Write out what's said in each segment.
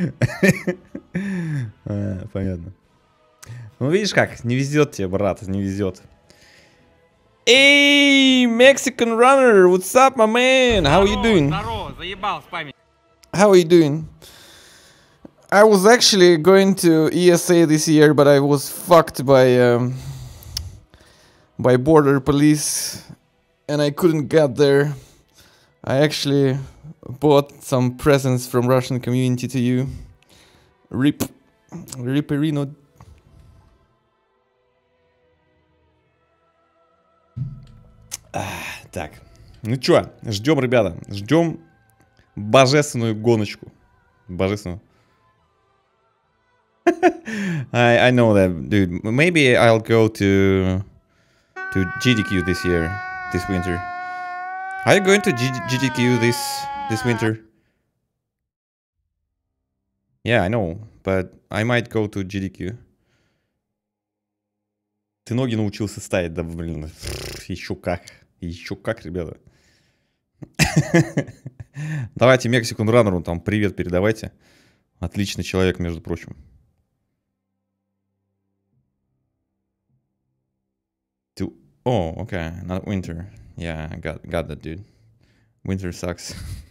Понятно. Ну, видишь как, не везет тебе, брат, не везет. Эй, Mexican runner, what's up, my man? How are you doing? How are you doing? I was actually going to ESA this year, but I was fucked by um, by border police, and I couldn't get there. I actually bought some presents from Russian community to you. Rip. Ripperino. Ah, так, ну чё, ждем, ребята, ждем божественную гоночку. Божественную. I, I know that, dude. Maybe I'll go to to GDQ this year, this winter. Are you going to G GDQ this this winter. Yeah, I know, but I might go to GDQ. Ты ноги научился ставить, да, блин, еще как, еще как, ребята. Давайте Мексикун Раннеру там привет передавайте. Отличный человек, между прочим. To... Oh, okay, not winter. Yeah, I got, got that, dude. Winter sucks.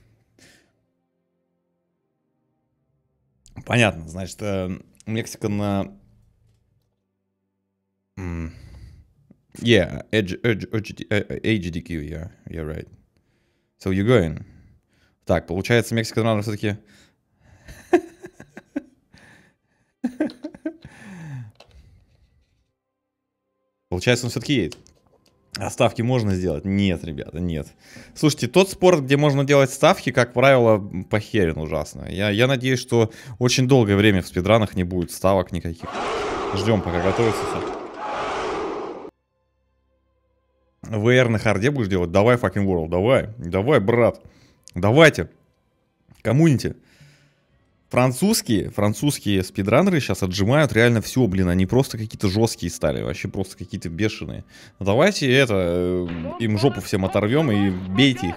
Понятно, значит, э, Мексика на... Yeah, edge, edge, edge, HDQ, yeah, you're right. So you're going. Так, получается, Мексика, наверное, все-таки... Получается, он все-таки едет. А ставки можно сделать? Нет, ребята, нет. Слушайте, тот спорт, где можно делать ставки, как правило, похерен ужасно. Я, я надеюсь, что очень долгое время в спидранах не будет ставок никаких. Ждем, пока готовится все. ВР на харде будешь делать? Давай, fucking world, давай. Давай, брат. Давайте. Коммуните. Французские, французские спидранеры сейчас отжимают реально все, блин, они просто какие-то жесткие стали, вообще просто какие-то бешеные. Ну, давайте это, э, им жопу всем оторвем и бейте их,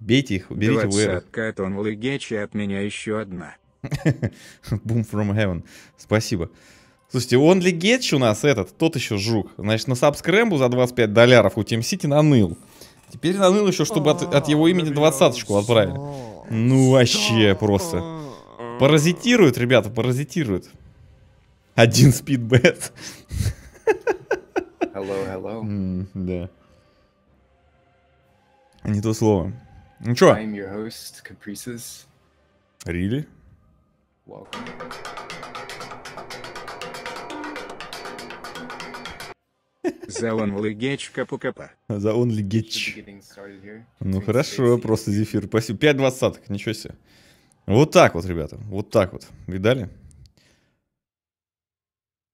бейте их, берите вы. Двадцатка лыгечи от меня еще одна. Boom from heaven, спасибо. Слушайте, он ли у нас этот, тот еще жук. Значит, на сабскрэмбу за 25 долларов у Team City наныл. Теперь наныл еще, чтобы от, от его имени двадцаточку отправили. Ну вообще просто. Паразитируют, ребята, паразитируют. Один спидбэт. Hello, hello. Mm, да. Не то слово. Ну чё? I'm your host, Caprices. Really? Welcome. Заон Лыгеч Капукапа. Заон Лыгеч. Ну хорошо, просто зефир. Спасибо. 5 двадцаток, ничего себе. Вот так вот, ребята, вот так вот. Видали?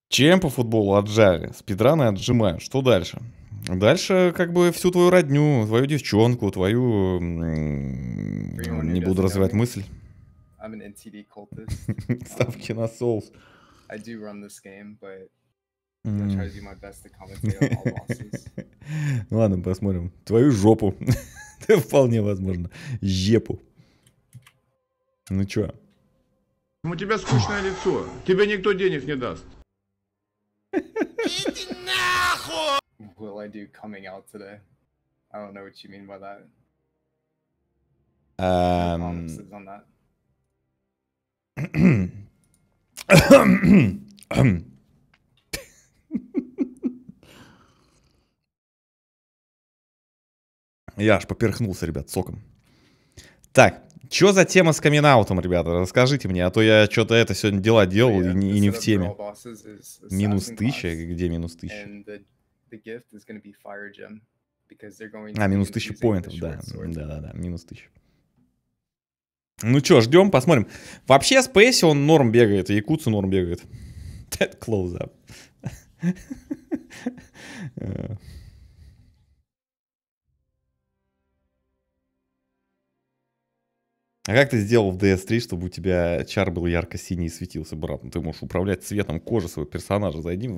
Чем по футболу отжали? Спидраны отжимают. Что дальше? Дальше как бы всю твою родню, твою девчонку, твою... Не буду развивать мысль. Ставки um, на соус. I do run this game, but Ладно, посмотрим. Твою жопу. Вполне возможно. Жепу. Ну чё? У тебя скучное лицо. Тебе никто денег не даст. Иди нахуй! Will I do coming out today? I don't know what you mean by that. Um... on that. Я аж поперхнулся, ребят, соком. Так. Чё за тема с камин ребята? Расскажите мне, а то я что-то это сегодня дела ну, делал и, не, и не в теме. Минус тысяча? Где минус тысяча? А, минус тысяча поинтов, да. Да-да-да, минус тысяча. Ну чё, ждем, посмотрим. Вообще, Спейси он норм бегает, и норм бегает. That close up. Э, А как ты сделал в DS3, чтобы у тебя чар был ярко-синий и светился, брат? Ну, ты можешь управлять цветом кожи своего персонажа. Зайди.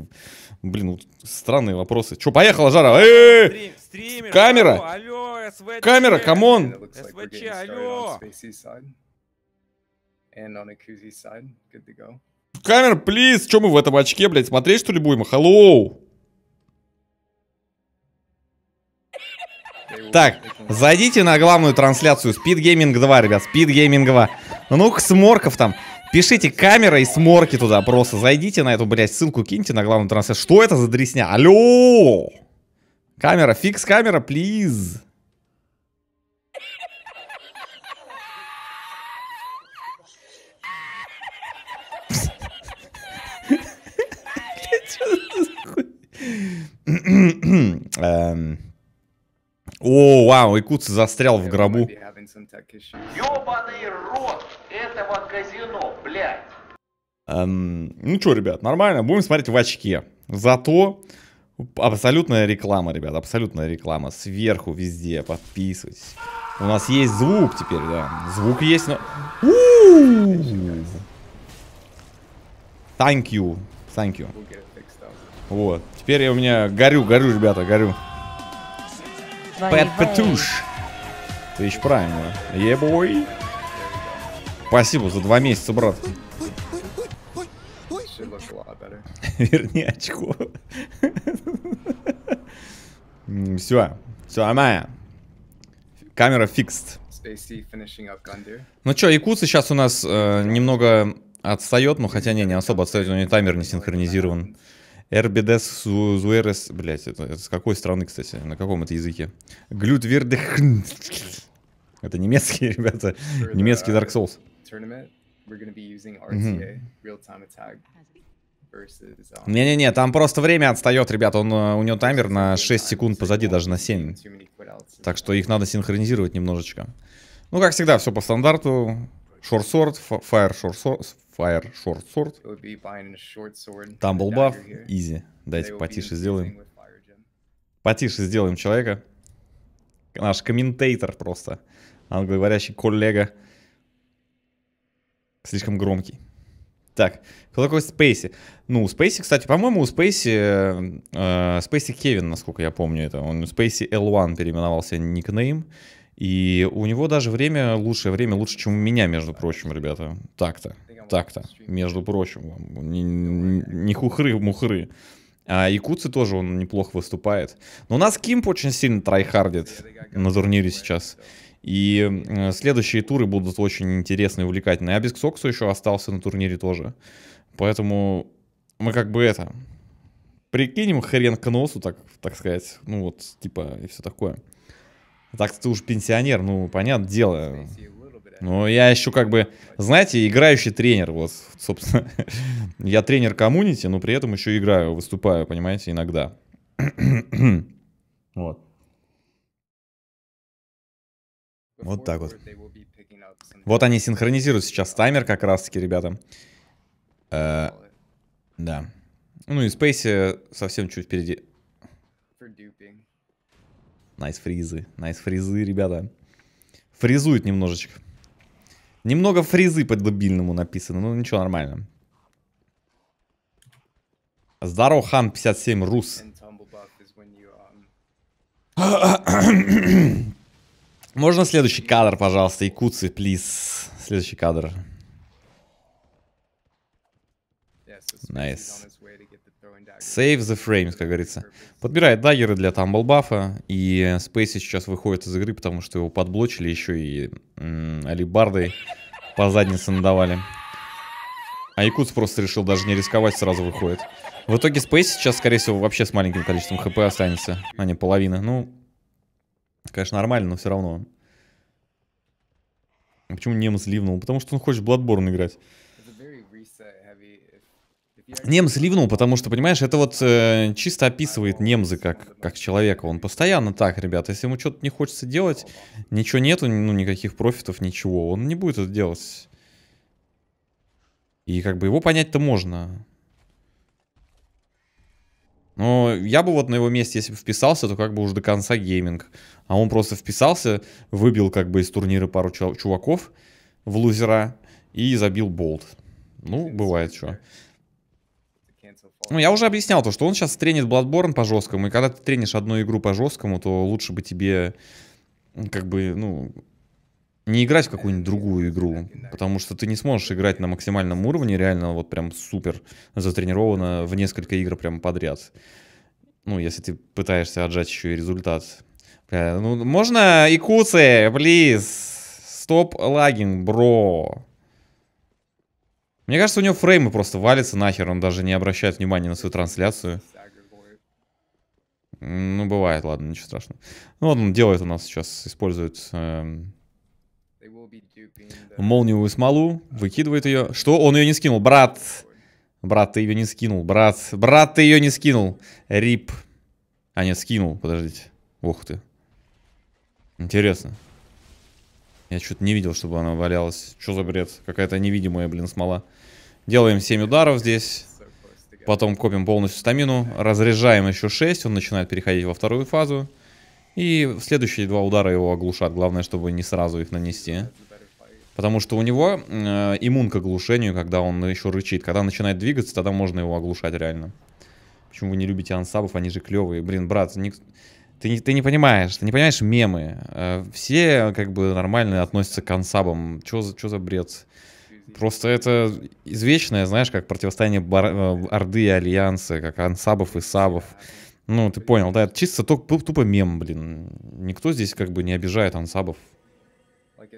Блин, ну, странные вопросы. Че, поехала, жара? Э -э -э! Камера! Алло, СВЧ! Камера, камон! СВЧ, алло! Камера, плиз! Че мы в этом очке, блядь, смотреть что ли будем? Hello! Так, зайдите на главную трансляцию Speed Gaming 2, ребят, Speed Gaming 2. Ну-ка, сморков там. Пишите камера и сморки туда просто. Зайдите на эту, блядь, ссылку киньте на главную трансляцию. Что это за дресня? Алло! Камера, фикс камера, плиз. Блядь, о, вау, Икутс застрял в гробу. Ёбаный рот этого казино, блядь. Эм, ну что, ребят, нормально, будем смотреть в очке. Зато абсолютная реклама, ребят, абсолютная реклама. Сверху везде, подписывайтесь. У нас есть звук теперь, да. Звук есть, но... Thank you. Thank you. Вот. Теперь я у меня горю, горю, ребята, горю. Пэт Петуш. Вещь правильно. Ебой. Yeah, Спасибо за два месяца, брат. Верни очко. Все. Все, она. Камера фикст. Ну что, якуцы сейчас у нас э, немного отстает, но хотя не, не особо отстает, у него таймер не синхронизирован. Эрбидес Зуэрес, блять, это, с какой страны, кстати, на каком это языке? Глютвердехн. Это немецкие, ребята, немецкий Dark uh, Souls. Um, Не-не-не, там просто время отстает, ребята. Он, э, у него таймер на 6 секунд позади, даже на 7. Так что их надо синхронизировать немножечко. Ну, как всегда, все по стандарту. Шорсорт, Fire Short Fire Short Sword. Там был баф. Изи. Дайте потише сделаем. Потише сделаем человека. Наш комментатор просто. Англоговорящий коллега. Слишком громкий. Так, кто такой Спейси? Ну, у Спейси, кстати, по-моему, у Спейси... Э, э, Спейси Кевин, насколько я помню это. Он Спейси L1 переименовался никнейм. И у него даже время лучшее, время лучше, чем у меня, между прочим, ребята. Так-то. Так-то, между прочим, не, не хухры-мухры. А Якуцы тоже он неплохо выступает. Но у нас Кимп очень сильно трайхардит на турнире сейчас. И э, следующие туры будут очень интересные и увлекательные. А Бисксоксу еще остался на турнире тоже. Поэтому мы как бы это... Прикинем хрен к носу, так, так сказать. Ну вот, типа, и все такое. Так ты уж пенсионер, ну, понятное дело. Ну, я еще как бы, знаете, играющий тренер, вот, собственно. я тренер коммунити, но при этом еще играю, выступаю, понимаете, иногда. вот. Вот так вот. Вот они синхронизируют сейчас таймер как раз-таки, ребята. Э, да. Ну и Спейси совсем чуть впереди. Найс фризы. Найс фризы, ребята. Фризует немножечко. Немного фрезы по-дебильному написано, но ну, ничего, нормально. Здорово, хан 57, рус. Можно следующий кадр, пожалуйста, Икуцы, плиз. Следующий кадр. Найс. Nice. Save the frames, как говорится. Подбирает даггеры для тамблбафа, и Спейси сейчас выходит из игры, потому что его подблочили еще и м, алибардой по заднице надавали. А Якутс просто решил даже не рисковать, сразу выходит. В итоге Спейс сейчас, скорее всего, вообще с маленьким количеством хп останется, а не половина. Ну, конечно, нормально, но все равно. Почему немец ливнул? Потому что он хочет Bloodborne играть. Немз ливнул, потому что, понимаешь, это вот э, чисто описывает Немзы как, как человека. Он постоянно так, ребята. если ему что-то не хочется делать, ничего нету, ну, никаких профитов, ничего, он не будет это делать. И как бы его понять-то можно. Но я бы вот на его месте, если бы вписался, то как бы уже до конца гейминг. А он просто вписался, выбил как бы из турнира пару чуваков в лузера и забил болт. Ну, бывает что. Ну, я уже объяснял то, что он сейчас тренит Bloodborne по жесткому, и когда ты тренишь одну игру по жесткому, то лучше бы тебе, как бы, ну, не играть в какую-нибудь другую игру, потому что ты не сможешь играть на максимальном уровне, реально вот прям супер затренировано в несколько игр прям подряд. Ну, если ты пытаешься отжать еще и результат. Э, ну, можно, Икуцы, близ, стоп лагинг, бро. Мне кажется, у него фреймы просто валятся нахер, он даже не обращает внимания на свою трансляцию. Ну, бывает, ладно, ничего страшного. Ну, вот он делает у нас сейчас, использует эм, молниевую смолу, выкидывает ее. Что? Он ее не скинул, брат! Брат, ты ее не скинул, брат! Брат, ты ее не скинул! Рип. А, нет, скинул, подождите. Ух ты. Интересно. Я что-то не видел, чтобы она валялась. Что за бред? Какая-то невидимая, блин, смола. Делаем 7 ударов здесь. Потом копим полностью стамину. Разряжаем еще 6. Он начинает переходить во вторую фазу. И следующие два удара его оглушат. Главное, чтобы не сразу их нанести. Потому что у него э, иммун к оглушению, когда он еще рычит. Когда начинает двигаться, тогда можно его оглушать реально. Почему вы не любите ансабов? Они же клевые. Блин, брат, ник... ты, не, ты не понимаешь. Ты не понимаешь мемы. Э, все как бы нормально относятся к ансабам. что за, чё за бред? Просто это извечное, знаешь, как противостояние бар... Э, Орды и Альянса, как ансабов и сабов. Ну, ты понял, да, это чисто тупо, тупо мем, блин. Никто здесь как бы не обижает ансабов.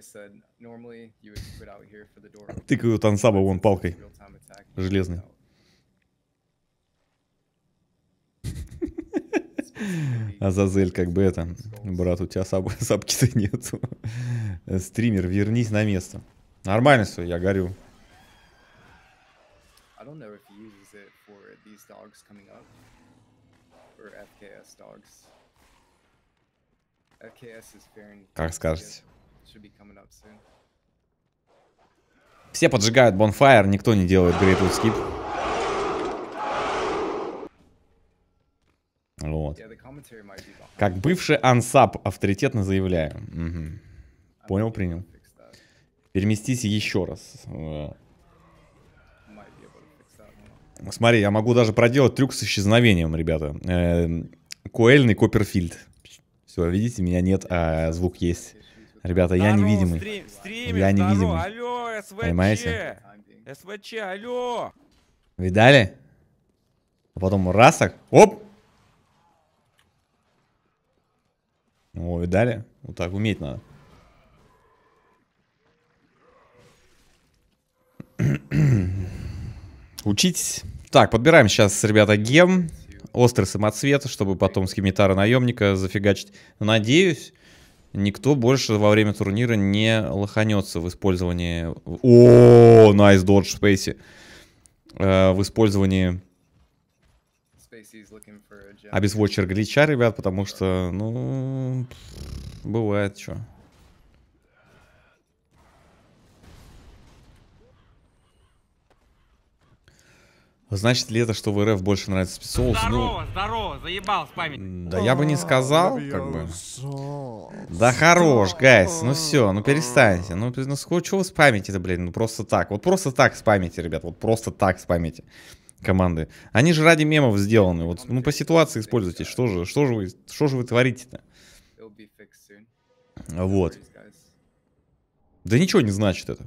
Тыкают ансаба вон палкой. Железный. Азазель, как бы это, брат, у тебя саб, сапки-то нету. Стример, вернись на место. Нормально все, я горю. I don't know if he uses it for these dogs coming up or FKS dogs. FKS is faring. Как скажете. Should be coming up soon. Все поджигают bonfire, никто не делает Great Loot Skip. Вот. Как бывший ансап авторитетно заявляю. Угу. Понял, принял. Переместись еще раз. Э, смотри, я могу даже проделать трюк с исчезновением, ребята. Э, Куэльный Копперфильд. Все, видите, меня нет, а звук есть. Ребята, я невидимый. Я невидимый. Понимаете? СВЧ, алло! Видали? А потом раз оп! О, видали? Вот так уметь надо. Учитесь. Так, подбираем сейчас, ребята, гем. Острый самоцвет, чтобы потом с химитара наемника зафигачить. Надеюсь, никто больше во время турнира не лоханется в использовании... О, найс додж Спейси. В использовании обезвочер глича, ребят, потому что, ну, бывает что. Значит ли это, что в РФ больше нравится спецсоус? Здорово, ну, здорово, заебал с памятью. Да я бы не сказал, как бы. Да хорош, гайс, ну все, ну перестаньте. Ну, ну что вы с памяти-то, блин, ну просто так. Вот просто так с памяти, ребят, вот просто так с памяти команды. Они же ради мемов сделаны. Вот, ну по ситуации используйте. Что же, что же вы, что же вы творите-то? Вот. Да ничего не значит это.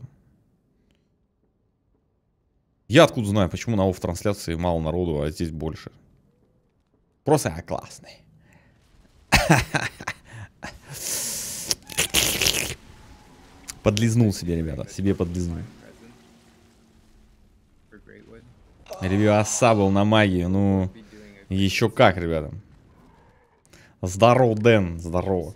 Я откуда знаю, почему на офф-трансляции мало народу, а здесь больше. Просто я классный. Подлизнул себе, ребята. Себе подлизнул. Ревью оса был на магии. Ну, еще как, ребята. Здорово, Дэн. Здорово.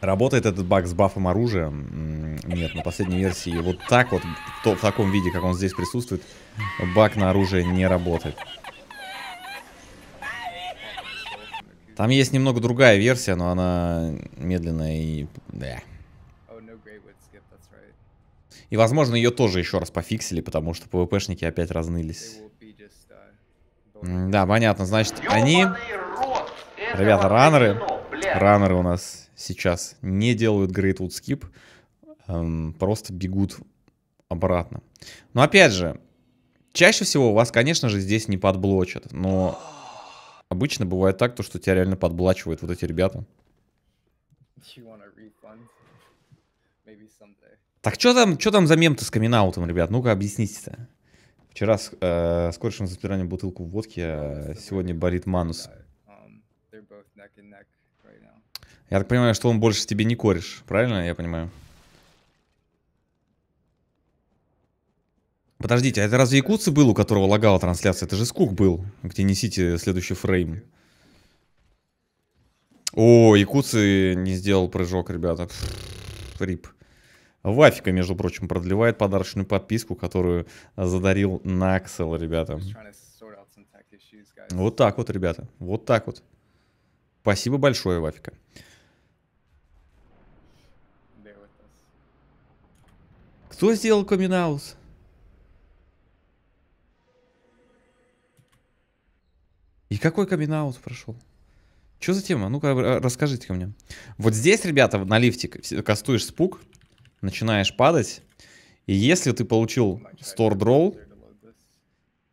Работает этот баг с бафом оружия? Нет, на последней версии вот так вот, то, в таком виде, как он здесь присутствует, баг на оружие не работает. Там есть немного другая версия, но она медленная и... Да. Oh, и, возможно, ее тоже еще раз пофиксили, потому что ПВПшники опять разнылись. Uh, да, понятно. Значит, они... Ребята, раннеры. Раннеры у нас сейчас не делают Greatwood Skip, эм, просто бегут обратно. Но опять же, чаще всего вас, конечно же, здесь не подблочат, но обычно бывает так, то, что тебя реально подблачивают вот эти ребята. Так что там, что там за мем-то с каминаутом, ребят? Ну-ка объясните-то. Вчера с, э, с корешем за бутылку водки, а сегодня болит манус. Um, neck neck. Я так понимаю, что он больше тебе не коришь, правильно я понимаю? Подождите, а это разве якутцы был, у которого лагала трансляция? Это же скук был, где несите следующий фрейм. О, якутцы не сделал прыжок, ребята. Фу, рип. Вафика, между прочим, продлевает подарочную подписку, которую задарил Наксел, ребята. Вот так вот, ребята. Вот так вот. Спасибо большое, Вафика. Кто сделал камин-аут? И какой камин прошел? Что за тема? Ну-ка, а, расскажите ко мне. Вот здесь, ребята, на лифте кастуешь спук, начинаешь падать, и если ты получил store draw,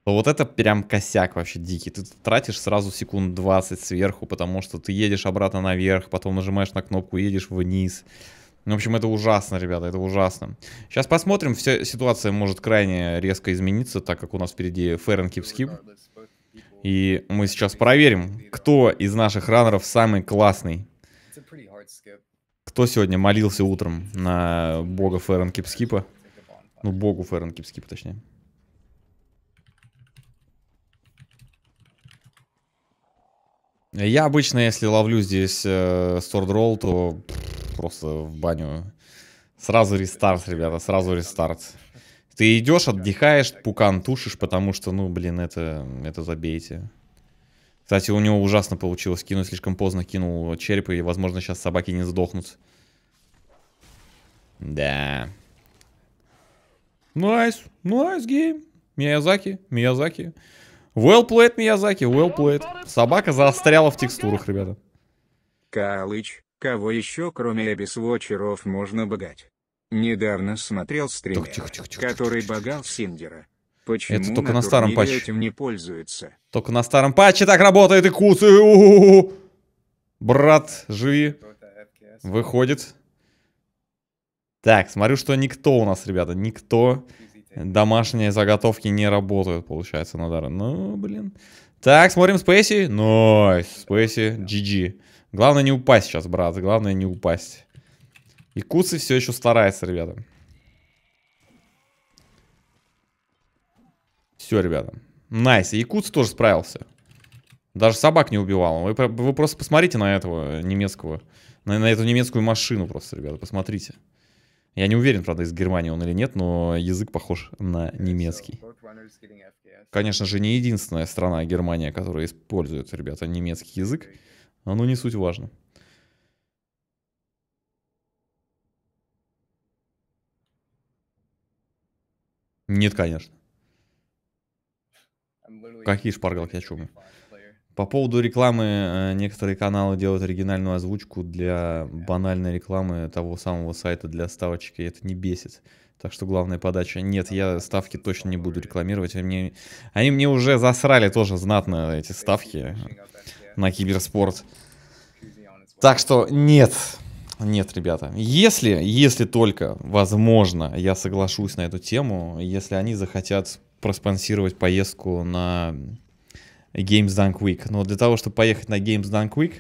то вот это прям косяк вообще дикий. Ты тратишь сразу секунд 20 сверху, потому что ты едешь обратно наверх, потом нажимаешь на кнопку, едешь вниз. Ну, в общем, это ужасно, ребята, это ужасно. Сейчас посмотрим, вся ситуация может крайне резко измениться, так как у нас впереди Феррен Кипскип. И мы сейчас проверим, кто из наших раннеров самый классный. Кто сегодня молился утром на бога Феррен Кипскипа? Ну, богу Феррен Кипскипа, точнее. Я обычно, если ловлю здесь э, roll, то просто в баню. Сразу рестарт, ребята, сразу рестарт. Ты идешь, отдыхаешь, пукан тушишь, потому что, ну, блин, это, это забейте. Кстати, у него ужасно получилось кинуть, слишком поздно кинул череп, и, возможно, сейчас собаки не сдохнут. Да. Найс, найс гейм. Миязаки, Миязаки. Well played, Миязаки, well played. Собака заостряла в текстурах, ребята. Калыч, кого еще кроме Эбисвочеров можно богать? Недавно смотрел стрим, который богал Синдера. Почему Это только на, на старом патче. этим не пользуется? Только на старом патче так работает и кусы. Брат, живи. Выходит. Так, смотрю, что никто у нас, ребята, никто Домашние заготовки не работают, получается, на дар. Ну, блин. Так, смотрим Спейси. Найс, Спейси, GG. Главное не упасть сейчас, брат. Главное не упасть. И Куцы все еще старается, ребята. Все, ребята. Найс. И Якутс тоже справился. Даже собак не убивал. Вы, вы просто посмотрите на этого немецкого. На, на эту немецкую машину просто, ребята. Посмотрите. Я не уверен, правда, из Германии он или нет, но язык похож на э, немецкий. Конечно же, не единственная страна Германия, которая использует, ребята, немецкий язык. Но не суть важно. Нет, конечно. Какие шпаргалки, о чем? По поводу рекламы, э, некоторые каналы делают оригинальную озвучку для банальной рекламы того самого сайта для ставочки и это не бесит. Так что главная подача. Нет, я ставки точно не буду рекламировать. Они мне, они мне уже засрали тоже знатно эти ставки на киберспорт. Так что нет, нет, ребята. Если, если только возможно, я соглашусь на эту тему, если они захотят проспонсировать поездку на Games Dunk Week. Но для того, чтобы поехать на Games Dunk Week,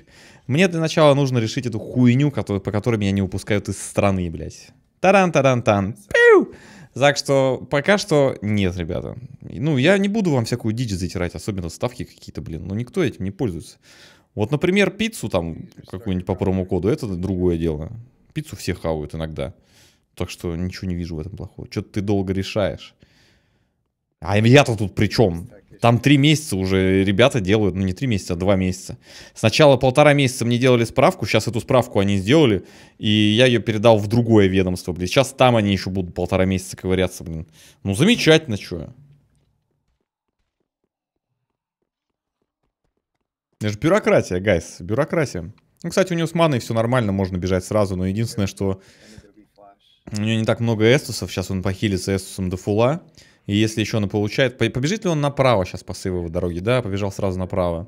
мне для начала нужно решить эту хуйню, который, по которой меня не выпускают из страны, блядь. Таран-таран-тан. Пиу! Так что пока что нет, ребята. Ну, я не буду вам всякую дичь затирать, особенно ставки какие-то, блин. Но ну, никто этим не пользуется. Вот, например, пиццу там какую-нибудь по промокоду, это другое дело. Пиццу все хавают иногда. Так что ничего не вижу в этом плохого. Что-то ты долго решаешь. А я-то тут при чем? Там три месяца уже ребята делают, ну не три месяца, а два месяца. Сначала полтора месяца мне делали справку, сейчас эту справку они сделали, и я ее передал в другое ведомство, блин. Сейчас там они еще будут полтора месяца ковыряться, блин. Ну замечательно, что. Это же бюрократия, гайс, бюрократия. Ну, кстати, у него с маной все нормально, можно бежать сразу, но единственное, что у него не так много эстусов, сейчас он похилится эстусом до фула. И если еще он получает... Побежит ли он направо сейчас посыл его дороги? Да, побежал сразу направо.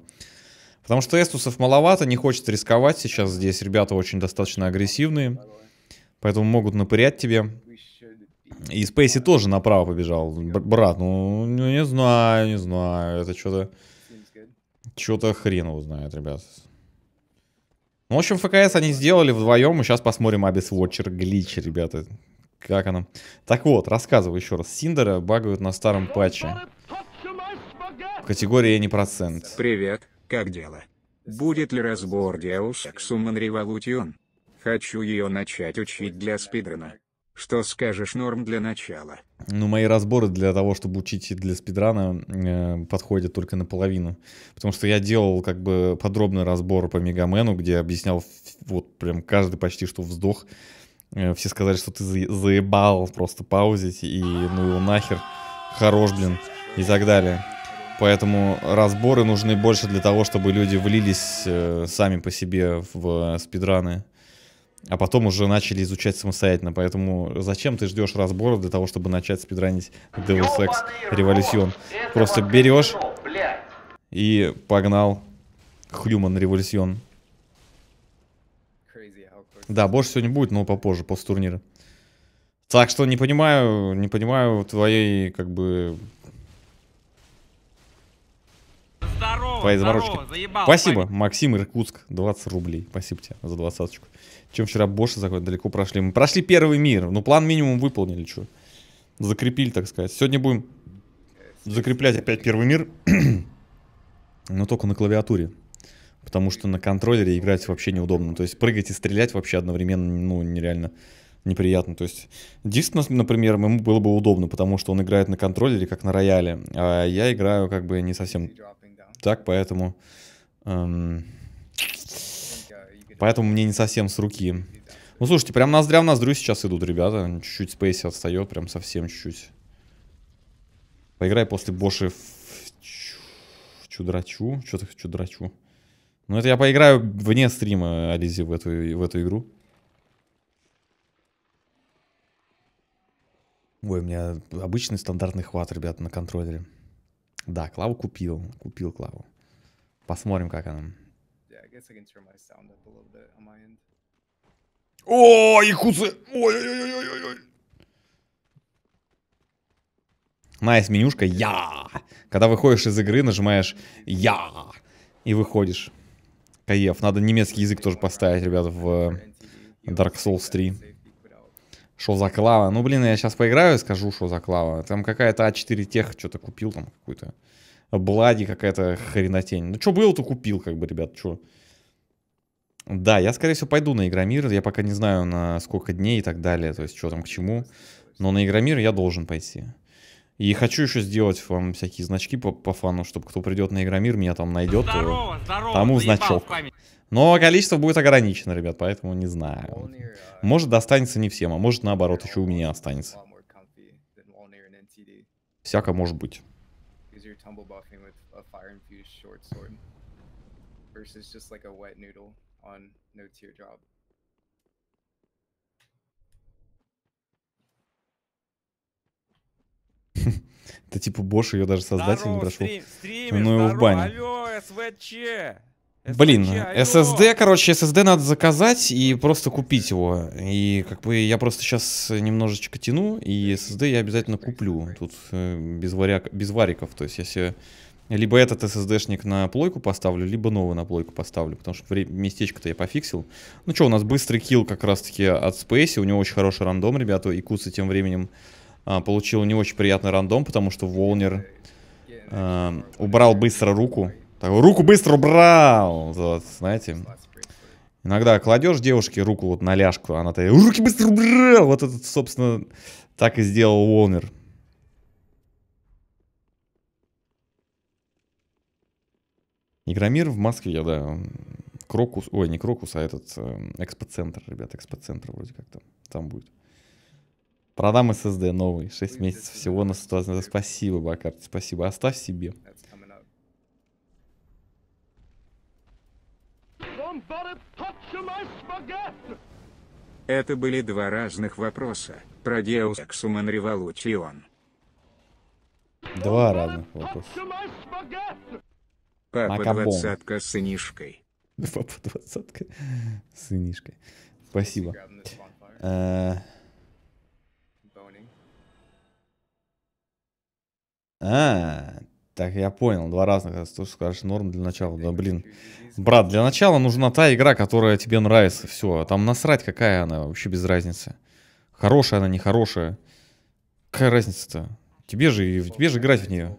Потому что эстусов маловато, не хочет рисковать сейчас здесь. Ребята очень достаточно агрессивные. Поэтому могут напырять тебе. И Спейси тоже направо побежал. Б брат, ну, ну не знаю, не знаю. Это что-то... Что-то хрен его знает, ребят. Ну, в общем, ФКС они сделали вдвоем. И сейчас посмотрим Абис Watcher глич, ребята. Как она? Так вот, рассказываю еще раз. Синдера багают на старом патче. В категории я не процент. Привет, как дела? Будет ли разбор Deus Ex Human Revolution? Хочу ее начать учить для спидрана. Что скажешь, норм для начала? Ну, мои разборы для того, чтобы учить для спидрана, э, подходят только наполовину. Потому что я делал как бы подробный разбор по Мегамену, где объяснял вот прям каждый почти что вздох, Э, все сказали, что ты заебал просто паузить и ну его нахер, хорош, блин, и так далее. Поэтому разборы нужны больше для того, чтобы люди влились э, сами по себе в э, спидраны. А потом уже начали изучать самостоятельно. Поэтому зачем ты ждешь разбора для того, чтобы начать спидранить Deus Ex Revolution? Просто берешь и погнал Human Revolution. Да, Бош сегодня будет, но попозже, после турнира. Так что не понимаю, не понимаю твоей, как бы... Здорово, твоей заморочки. Здорово, заебал, Спасибо, парень. Максим Иркутск, 20 рублей. Спасибо тебе за двадцаточку. Чем вчера Боши заходит, далеко прошли. Мы прошли первый мир, но ну, план минимум выполнили, что. Закрепили, так сказать. Сегодня будем закреплять опять первый мир, но только на клавиатуре потому что на контроллере играть вообще неудобно. То есть прыгать и стрелять вообще одновременно, ну, нереально неприятно. То есть диск, например, ему было бы удобно, потому что он играет на контроллере, как на рояле, а я играю как бы не совсем так, поэтому... Эм, поэтому мне не совсем с руки. Ну, слушайте, прям ноздря в ноздрю сейчас идут, ребята. Чуть-чуть спейси отстает, прям совсем чуть-чуть. Поиграй после Боши в... Чудрачу? Что-то чудрачу. Ну это я поиграю вне стрима, Ализи, в эту, в эту игру. Ой, у меня обычный стандартный хват, ребят, на контроллере. Да, клаву купил. Купил клаву. Посмотрим, как она. О, Ой, Ой-ой-ой-ой-ой! Найс, менюшка Я! Когда выходишь из игры, нажимаешь Я! И выходишь. Каев. Надо немецкий язык тоже поставить, ребят, в э, Dark Souls 3. Что за клава? Ну, блин, я сейчас поиграю и скажу, что за клава. Там какая-то А4 тех что-то купил, там какую-то блади какая-то хренотень. Ну, что было, то купил, как бы, ребят, что. Да, я, скорее всего, пойду на Игромир. Я пока не знаю, на сколько дней и так далее, то есть, что там к чему. Но на Игромир я должен пойти. И хочу еще сделать вам всякие значки по, по фану, чтобы кто придет на Игромир, меня там найдет, здорово, здорово, тому значок. Но количество будет ограничено, ребят, поэтому не знаю. Может достанется не всем, а может наоборот еще у меня останется. Всяко может быть. Это типа Бош, ее даже создатель не прошел. Стрим, стример, ну его в бане. Блин, SSD, короче, SSD надо заказать и просто купить его. И как бы я просто сейчас немножечко тяну, и SSD я обязательно куплю. Тут э, без, варяк, без вариков, то есть я себе либо этот SSD-шник на плойку поставлю, либо новый на плойку поставлю, потому что местечко-то я пофиксил. Ну что, у нас быстрый килл как раз-таки от Спейси, у него очень хороший рандом, ребята, и Куцы тем временем а, получил не очень приятный рандом, потому что Волнер а, убрал быстро руку. Так, руку быстро убрал! Вот, знаете, иногда кладешь девушке руку вот на ляжку, она такая, руки быстро убрал! Вот этот, собственно, так и сделал Волнер. Игромир в Москве, да. Крокус, ой, не Крокус, а этот э, экспоцентр, ребят, экспоцентр вроде как там, там будет. Продам SSD новый, 6 ну, месяцев всего на 100. Спасибо, бакарти, спасибо. Оставь себе. Это были два разных вопроса про Deus Ex Human Revolution. Два разных вопроса. Папа двадцатка с сынишкой. Папа двадцатка с сынишкой. Спасибо. А, так я понял, два разных. Ты тоже скажешь норм для начала. Да блин. Брат, для начала нужна та игра, которая тебе нравится. Все, а там насрать какая она, вообще без разницы. Хорошая она, нехорошая. Какая разница-то? Тебе же, тебе же играть в нее.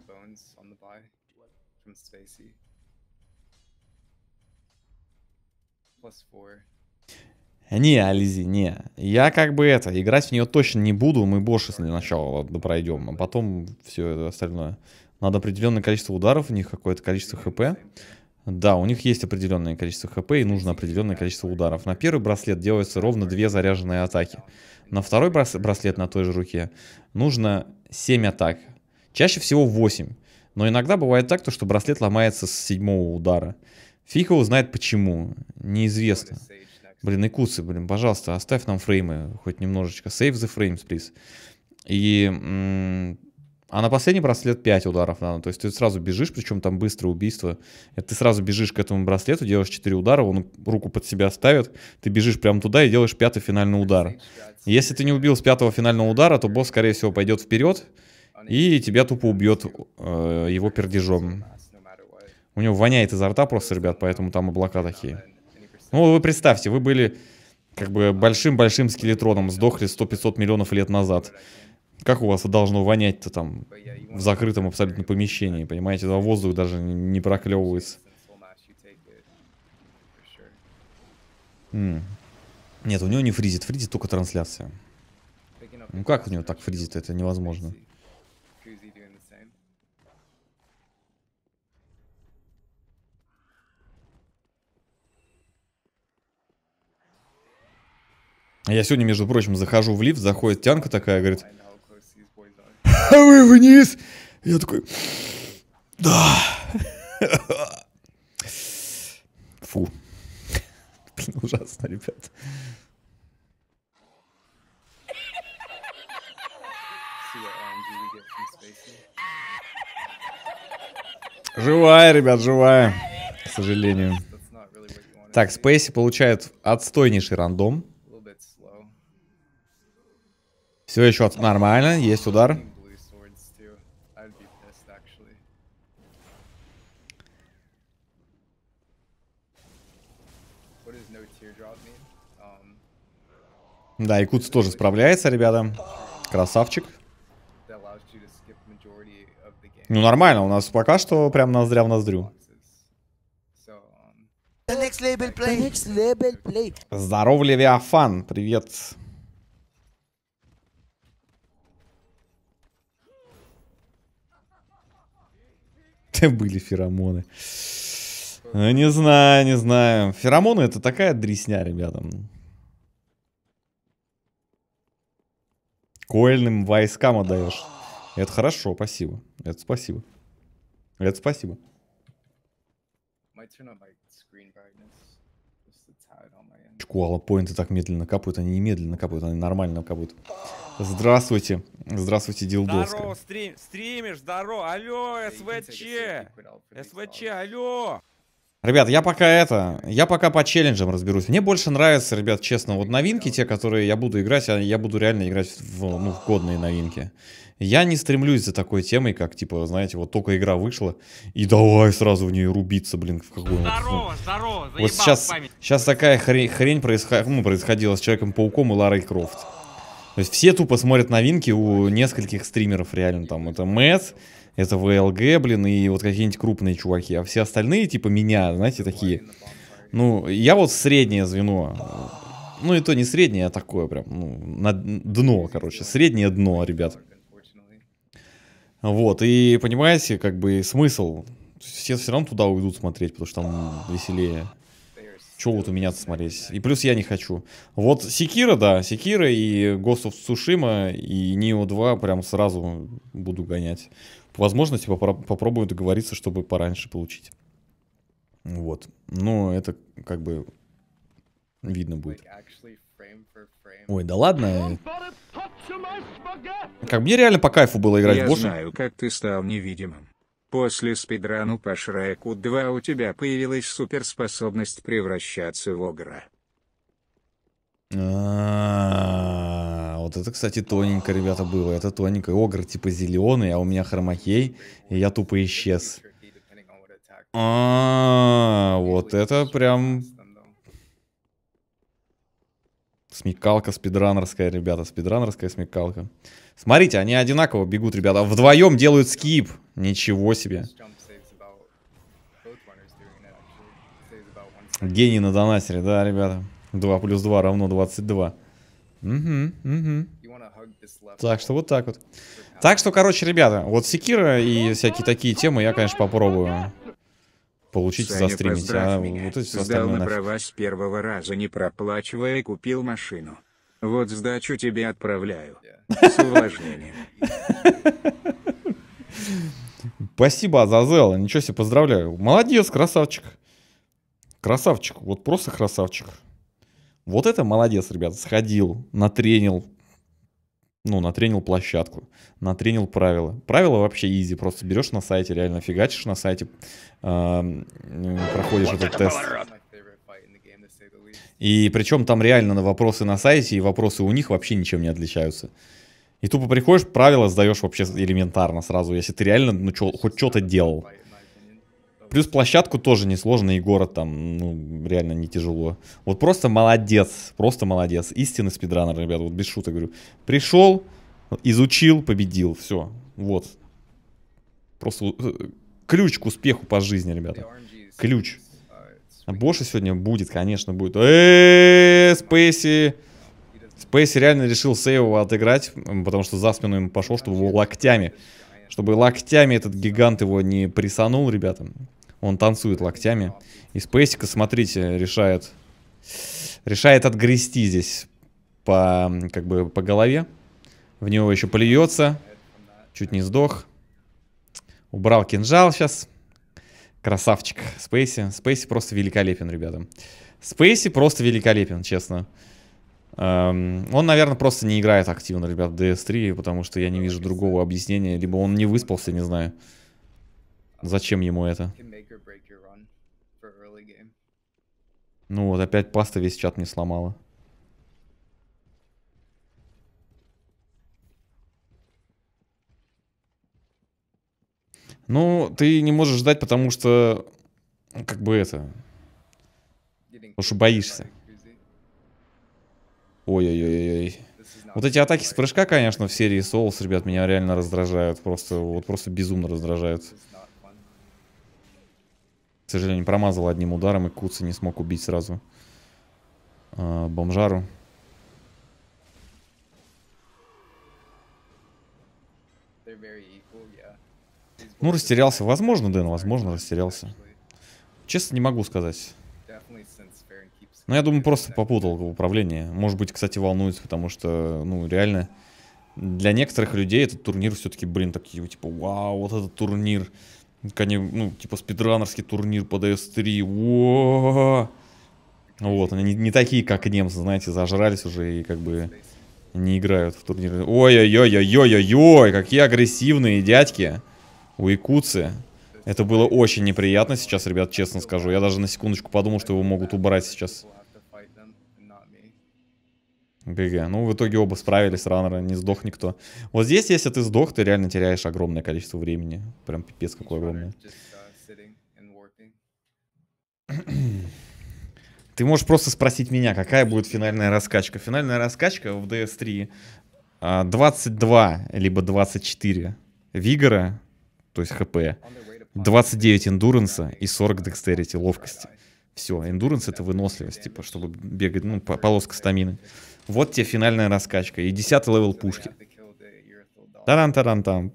Не, Ализи, не. Я как бы это, играть в нее точно не буду. Мы больше сначала пройдем, а потом все остальное. Надо определенное количество ударов, у них какое-то количество хп. Да, у них есть определенное количество хп и нужно определенное количество ударов. На первый браслет делается ровно две заряженные атаки. На второй брас браслет на той же руке нужно 7 атак. Чаще всего 8. Но иногда бывает так, то, что браслет ломается с седьмого удара. Фиг его знает почему. Неизвестно. Блин, и Икусы, блин, пожалуйста, оставь нам фреймы, хоть немножечко. Save the frames, please. И... А на последний браслет 5 ударов надо. Ну, то есть ты сразу бежишь, причем там быстрое убийство. Это ты сразу бежишь к этому браслету, делаешь 4 удара, он руку под себя ставит. Ты бежишь прямо туда и делаешь пятый финальный удар. Если ты не убил с пятого финального удара, то босс, скорее всего, пойдет вперед. И тебя тупо убьет э, его пердежом. У него воняет изо рта просто, ребят, поэтому там облака такие. Ну, вы представьте, вы были как бы большим-большим скелетроном, сдохли 100-500 миллионов лет назад. Как у вас должно вонять-то там в закрытом абсолютно помещении, понимаете? За воздух даже не проклевывается. Нет, у него не фризит. Фризит только трансляция. Ну как у него так фризит? Это невозможно. Я сегодня, между прочим, захожу в лифт, заходит тянка такая, говорит, а вы вниз? Я такой, да. Фу. Блин, ужасно, ребят. Живая, ребят, живая. К сожалению. Так, Спейси получает отстойнейший рандом. Все еще нормально, есть удар. Да, и Якутс тоже справляется, ребята. Красавчик. Ну нормально, у нас пока что прям ноздря в ноздрю. Здоров, Левиафан, привет. хотя были феромоны. Э, не знаю, не знаю. Феромоны это такая дресня, ребята. Кольным войскам отдаешь. Это хорошо, спасибо. Это спасибо. Это спасибо. My turn on my Чку, Куала поинты так медленно капают, они не медленно капают, они нормально капают. Здравствуйте, здравствуйте, Дилдоска. Здорово, стрим, стримишь, здорово, алло, СВЧ, СВЧ, алло. Ребят, я пока это, я пока по челленджам разберусь. Мне больше нравятся, ребят, честно, вот новинки, те, которые я буду играть, а я, буду реально играть в, ну, в годные новинки. Я не стремлюсь за такой темой, как, типа, знаете, вот только игра вышла, и давай сразу в нее рубиться, блин, в какую нибудь Здорово, ну. здорово, Вот сейчас, сейчас такая хрень, хрень происход... ну, происходила с Человеком-пауком и Ларой Крофт. То есть все тупо смотрят новинки у нескольких стримеров, реально, там, это Мэтт, это ВЛГ, блин, и вот какие-нибудь крупные чуваки, а все остальные, типа меня, знаете, такие, ну, я вот среднее звено, ну и то не среднее, а такое прям, ну, на дно, короче, среднее дно, ребят. Вот, и понимаете, как бы смысл, все все равно туда уйдут смотреть, потому что там веселее. Чего вот у меня смотреть? И плюс я не хочу. Вот Секира, да, Секира и Госов Сушима и Нио 2 прям сразу буду гонять по возможности попробую договориться, чтобы пораньше получить. Вот. Но это как бы видно будет. Ой, да ладно. Как мне реально по кайфу было играть Я в босса. знаю, как ты стал невидимым. После спидрану по Шреку 2 у тебя появилась суперспособность превращаться в огра. А-а-а вот это, кстати, тоненько, ребята, было. Это тоненько. Огр типа зеленый, а у меня хромакей, и я тупо исчез. А, вот это прям... Смекалка спидранерская, ребята. Спидранерская смекалка. Смотрите, они одинаково бегут, ребята. Вдвоем делают скип. Ничего себе. Гений на Донасере, да, ребята? 2 плюс 2 равно 22. Угу, угу. Так что вот так вот. Так что, короче, ребята, вот секира и всякие такие темы я, конечно, попробую получить Саня, застримить. А меня. вот эти Сдал на права с первого раза, не проплачивая, купил машину. Вот сдачу тебе отправляю. С увлажнением. Спасибо, Азазел. Ничего себе, поздравляю. Молодец, красавчик. Красавчик. Вот просто красавчик. Вот это молодец, ребята, сходил, натренил, ну, натренил площадку, натренил правила. Правила вообще изи, просто берешь на сайте, реально фигачишь на сайте, э, проходишь вот этот это тест. Поворот. И причем там реально на вопросы на сайте и вопросы у них вообще ничем не отличаются. И тупо приходишь, правила сдаешь вообще элементарно сразу, если ты реально ну, чё, хоть что-то делал. Плюс площадку тоже несложно, и город там, ну, реально не тяжело. Вот просто молодец, просто молодец. Истинный спидранер, ребят, вот без шуток говорю. Пришел, изучил, победил, все. Вот. Просто э, ключ к успеху по жизни, ребята. Ключ. А Боша сегодня будет, конечно, будет. Эээ, Спейси. Спейси реально решил сейвого отыграть, потому что за спину ему пошел, чтобы его локтями. Чтобы локтями этот гигант его не прессанул, ребята. Он танцует локтями. И Спейсика, смотрите, решает... Решает отгрести здесь по, как бы, по голове. В него еще плюется. Чуть не сдох. Убрал кинжал сейчас. Красавчик. Спейси. Спейси просто великолепен, ребята. Спейси просто великолепен, честно. Um, он, наверное, просто не играет активно, ребят, в DS3, потому что я не вижу другого объяснения. Либо он не выспался, не знаю. Зачем ему это? Ну вот, опять паста весь чат мне сломала. Ну, ты не можешь ждать, потому что... Ну, как бы это... Потому что боишься. Ой-ой-ой-ой. Вот эти атаки с прыжка, конечно, в серии Souls, ребят, меня реально раздражают. Просто, вот просто безумно раздражают. К сожалению, промазал одним ударом, и Куца не смог убить сразу э, бомжару. Ну, растерялся. Возможно, Дэн, возможно, растерялся. Честно, не могу сказать. Но я думаю, просто попутал управление. Может быть, кстати, волнуется, потому что, ну, реально, для некоторых людей этот турнир все-таки, блин, такие, типа, вау, вот этот турнир. Они, ну, типа спидранерский турнир по DS3. Во! Вот, они не, такие, как немцы, знаете, зажрались уже и как бы не играют в турниры. Ой-ой-ой-ой-ой-ой-ой, какие агрессивные дядьки. У якутцы. Это было очень неприятно сейчас, ребят, честно скажу. Я даже на секундочку подумал, что его могут убрать сейчас. ГГ. Ну, в итоге оба справились, раннера, не сдох никто. Вот здесь, если ты сдох, ты реально теряешь огромное количество времени. Прям пипец какое огромное. Uh, ты можешь просто спросить меня, какая будет финальная раскачка. Финальная раскачка в DS3 22, а, либо 24 Вигора, то есть ХП, 29 эндуранса и 40 декстерити ловкости. Все, эндуранс это выносливость, типа, чтобы бегать, ну, полоска стамины. Вот тебе финальная раскачка. И десятый левел пушки. Таран-таран-там.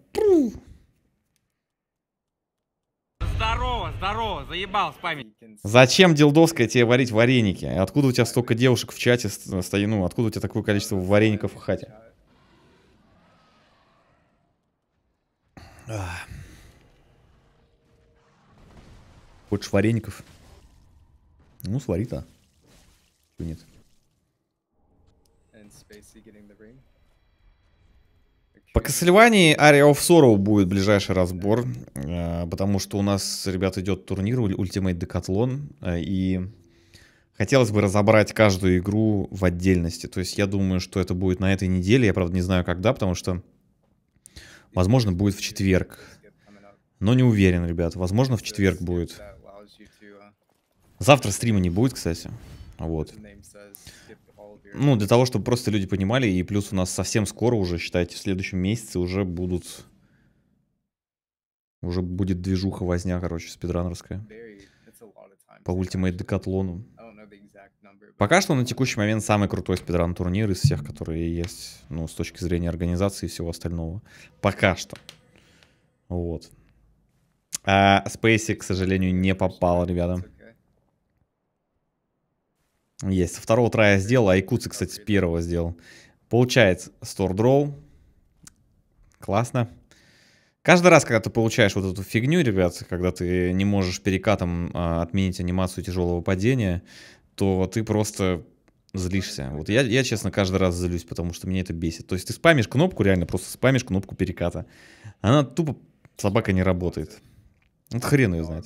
Здорово, здорово, заебал спамить. Зачем дилдовская тебе варить вареники? Откуда у тебя столько девушек в чате стоит? Ну, откуда у тебя такое количество вареников в хате? Ах. Хочешь вареников? Ну, свари-то. нет? По Castlevania Area of Sorrow будет ближайший разбор, э, потому что у нас, ребят, идет турнир Ultimate Decathlon, э, и хотелось бы разобрать каждую игру в отдельности. То есть я думаю, что это будет на этой неделе, я, правда, не знаю когда, потому что, возможно, будет в четверг. Но не уверен, ребят, возможно, в четверг будет. Завтра стрима не будет, кстати. Вот ну, для того, чтобы просто люди понимали, и плюс у нас совсем скоро уже, считайте, в следующем месяце уже будут... Уже будет движуха возня, короче, спидранерская. По ультимейт декатлону. Пока что на текущий момент самый крутой спидран турнир из всех, которые есть, ну, с точки зрения организации и всего остального. Пока что. Вот. А SpaceX, к сожалению, не попал, ребята. Есть. Второго трая сделал, а Якутцы, кстати, с первого сделал. Получается, store draw. Классно. Каждый раз, когда ты получаешь вот эту фигню, ребят, когда ты не можешь перекатом а, отменить анимацию тяжелого падения, то ты просто злишься. Вот я, я, честно, каждый раз злюсь, потому что меня это бесит. То есть ты спамишь кнопку, реально просто спамишь кнопку переката. Она тупо, собака не работает. Вот хрен ее знать.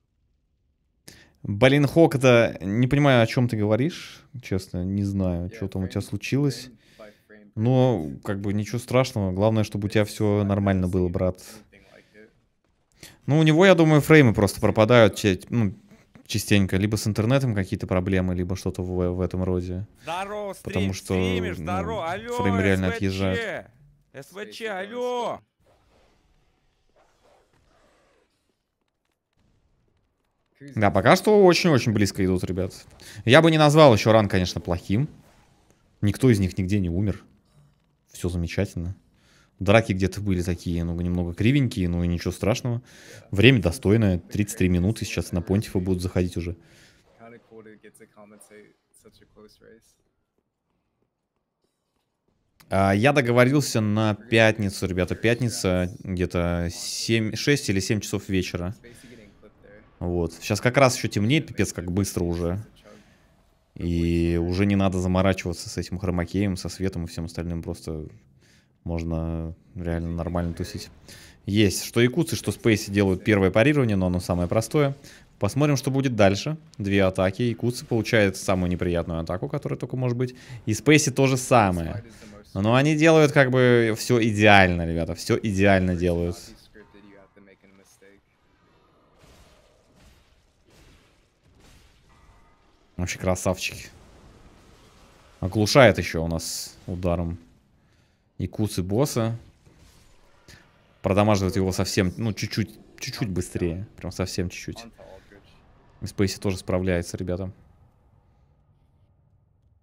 Блин, это не понимаю, о чем ты говоришь, честно, не знаю, что там у тебя случилось. Но, как бы, ничего страшного, главное, чтобы у тебя все нормально было, брат. Ну, у него, я думаю, фреймы просто пропадают ну, частенько. Либо с интернетом какие-то проблемы, либо что-то в, в этом роде. Здорово, стрим, Потому что ну, здорово, фрейм реально СВЧ, отъезжает. СВЧ, алло! Да, пока что очень-очень близко идут, ребят. Я бы не назвал еще ран, конечно, плохим. Никто из них нигде не умер. Все замечательно. Драки где-то были такие, ну, немного кривенькие, но ну, и ничего страшного. Время достойное, 33 минуты, сейчас на Понтифа будут заходить уже. А, я договорился на пятницу, ребята. Пятница где-то 7, 6 или 7 часов вечера. Вот. Сейчас как раз еще темнеет, пипец, как быстро уже. И уже не надо заморачиваться с этим хромакеем, со светом и всем остальным. Просто можно реально нормально тусить. Есть. Что якутцы, что спейси делают первое парирование, но оно самое простое. Посмотрим, что будет дальше. Две атаки. Якутцы получают самую неприятную атаку, которая только может быть. И спейси то же самое. Но они делают как бы все идеально, ребята. Все идеально делают. Вообще красавчики. Оглушает еще у нас ударом. И куцы босса. Продамаживает его совсем, ну, чуть-чуть, чуть-чуть быстрее. Прям совсем чуть-чуть. Спейси тоже справляется, ребята.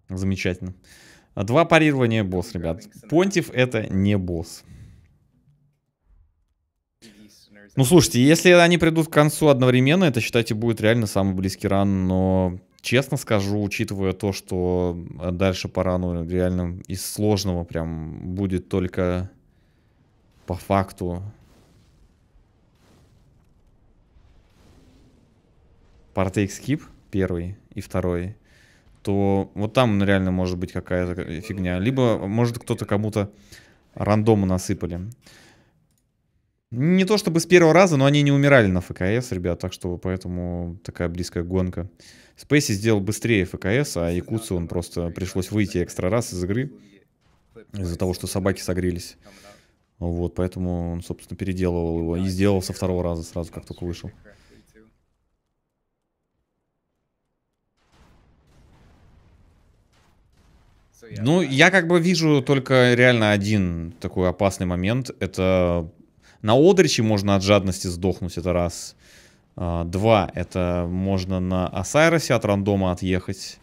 Замечательно. Два парирования босс, ребят. Понтив это не босс. Ну, слушайте, если они придут к концу одновременно, это, считайте, будет реально самый близкий ран, но честно скажу, учитывая то, что э, дальше пора ну реально из сложного прям будет только по факту партейк Skip первый и второй, то вот там реально может быть какая-то фигня. Либо может кто-то кому-то рандому насыпали. Не то чтобы с первого раза, но они не умирали на ФКС, ребят, так что поэтому такая близкая гонка. Спейси сделал быстрее ФКС, а Якуцу он просто пришлось выйти экстра раз из игры из-за того, что собаки согрелись. Вот, поэтому он, собственно, переделывал его и сделал со второго раза сразу, как только вышел. Ну, я как бы вижу только реально один такой опасный момент. Это на Одриче можно от жадности сдохнуть, это раз. А, два, это можно на Асайросе от рандома отъехать.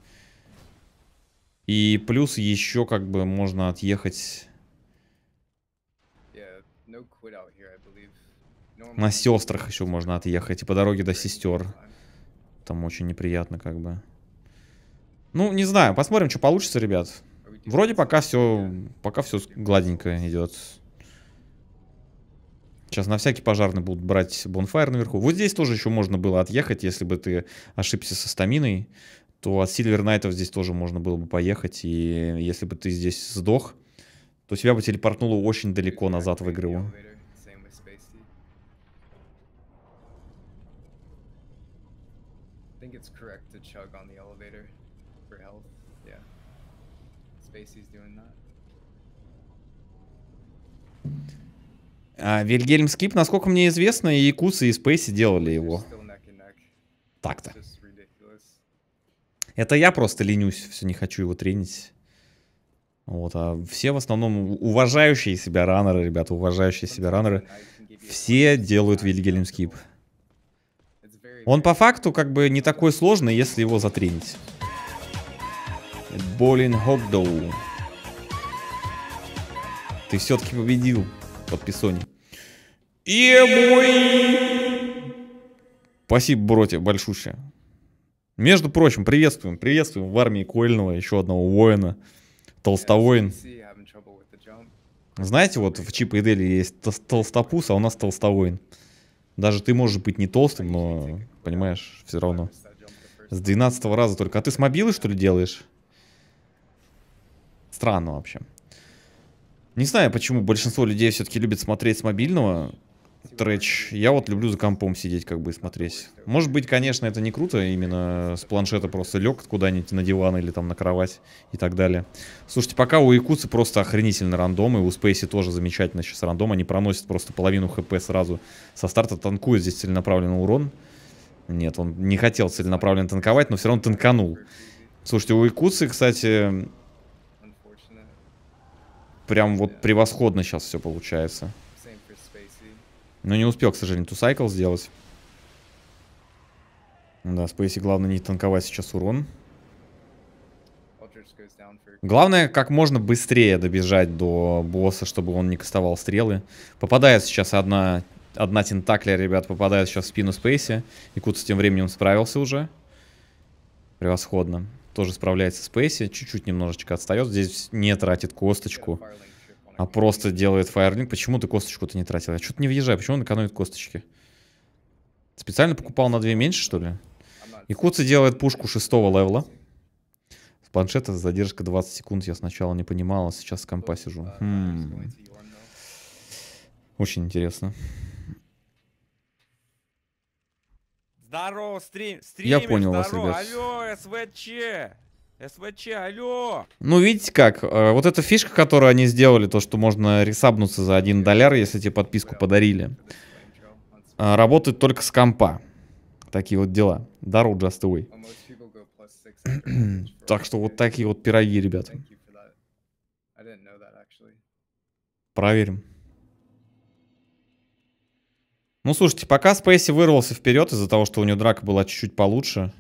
И плюс еще как бы можно отъехать на сестрах еще можно отъехать. И по дороге до сестер. Там очень неприятно как бы. Ну, не знаю, посмотрим, что получится, ребят. Вроде пока все, пока все гладенько идет. Сейчас на всякий пожарный будут брать бонфайр наверху. Вот здесь тоже еще можно было отъехать, если бы ты ошибся со стаминой, то от Сильвер Найтов здесь тоже можно было бы поехать. И если бы ты здесь сдох, то тебя бы телепортнуло очень далеко назад в игру. Yeah. А, Вильгельм Скип, насколько мне известно, и Якусы, и Спейси делали его. Так-то. Это я просто ленюсь, все не хочу его тренить. Вот, а все в основном уважающие себя раннеры, ребята, уважающие себя раннеры, все делают Вильгельм Скип. Он по факту как бы не такой сложный, если его затренить. Болин Хобдоу. Ты все-таки победил подписоний. И мой... Спасибо, броте, большущая. Между прочим, приветствуем, приветствуем в армии Куэльного еще одного воина, Толстовоин. Знаете, вот в Чип и Дели есть толстопус, а у нас толстовоин. Даже ты можешь быть не толстым, но, понимаешь, все равно. С 12 раза только. А ты с мобилы, что ли, делаешь? Странно вообще. Не знаю, почему большинство людей все-таки любит смотреть с мобильного трэч. Я вот люблю за компом сидеть как бы и смотреть. Может быть, конечно, это не круто, именно с планшета просто лег куда-нибудь на диван или там на кровать и так далее. Слушайте, пока у Якуцы просто охренительный рандом, и у Спейси тоже замечательно сейчас рандом. Они проносят просто половину хп сразу со старта, танкует здесь целенаправленный урон. Нет, он не хотел целенаправленно танковать, но все равно танканул. Слушайте, у Якуцы, кстати, прям вот превосходно сейчас все получается. Но ну, не успел, к сожалению, тусайкл сделать. Да, Спейси главное не танковать сейчас урон. Главное, как можно быстрее добежать до босса, чтобы он не кастовал стрелы. Попадает сейчас одна, одна тентакля, ребят, попадает сейчас в спину Спейси. и Якутс тем временем справился уже. Превосходно тоже справляется с пейси, чуть-чуть немножечко отстает, здесь не тратит косточку, а просто делает фаерлинг. Почему ты косточку-то не тратил? Я что-то не въезжаю, почему он экономит косточки? Специально покупал на две меньше, что ли? И Куци делает пушку шестого левела. С планшета задержка 20 секунд, я сначала не понимал, а сейчас с компа сижу. Хм. Очень интересно. Здорово, стрим, стример, Я понял здорово. вас, ребят. Алло, СВЧ. СВЧ, алло. Ну, видите как, э, вот эта фишка, которую они сделали, то, что можно ресабнуться за один доллар, если тебе подписку подарили, э, работает только с компа. Такие вот дела. Дару Just Away. А так что вот такие вот пироги, ребята. Проверим. Ну, слушайте, пока Спейси вырвался вперед из-за того, что у него драка была чуть-чуть получше.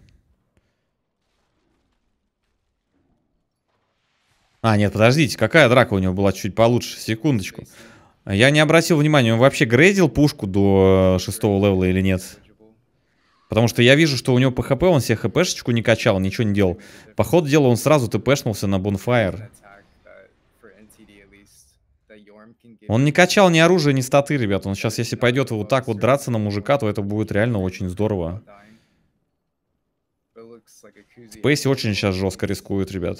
А, нет, подождите, какая драка у него была чуть чуть получше? Секундочку. Я не обратил внимания, он вообще грейдил пушку до э, шестого левела или нет? Потому что я вижу, что у него по хп, он себе хпшечку не качал, ничего не делал. По ходу дела он сразу тпшнулся на бонфайр. Он не качал ни оружия, ни статы, ребят. Он сейчас, если пойдет вот так вот драться на мужика, то это будет реально очень здорово. Спейси очень сейчас жестко рискует, ребят.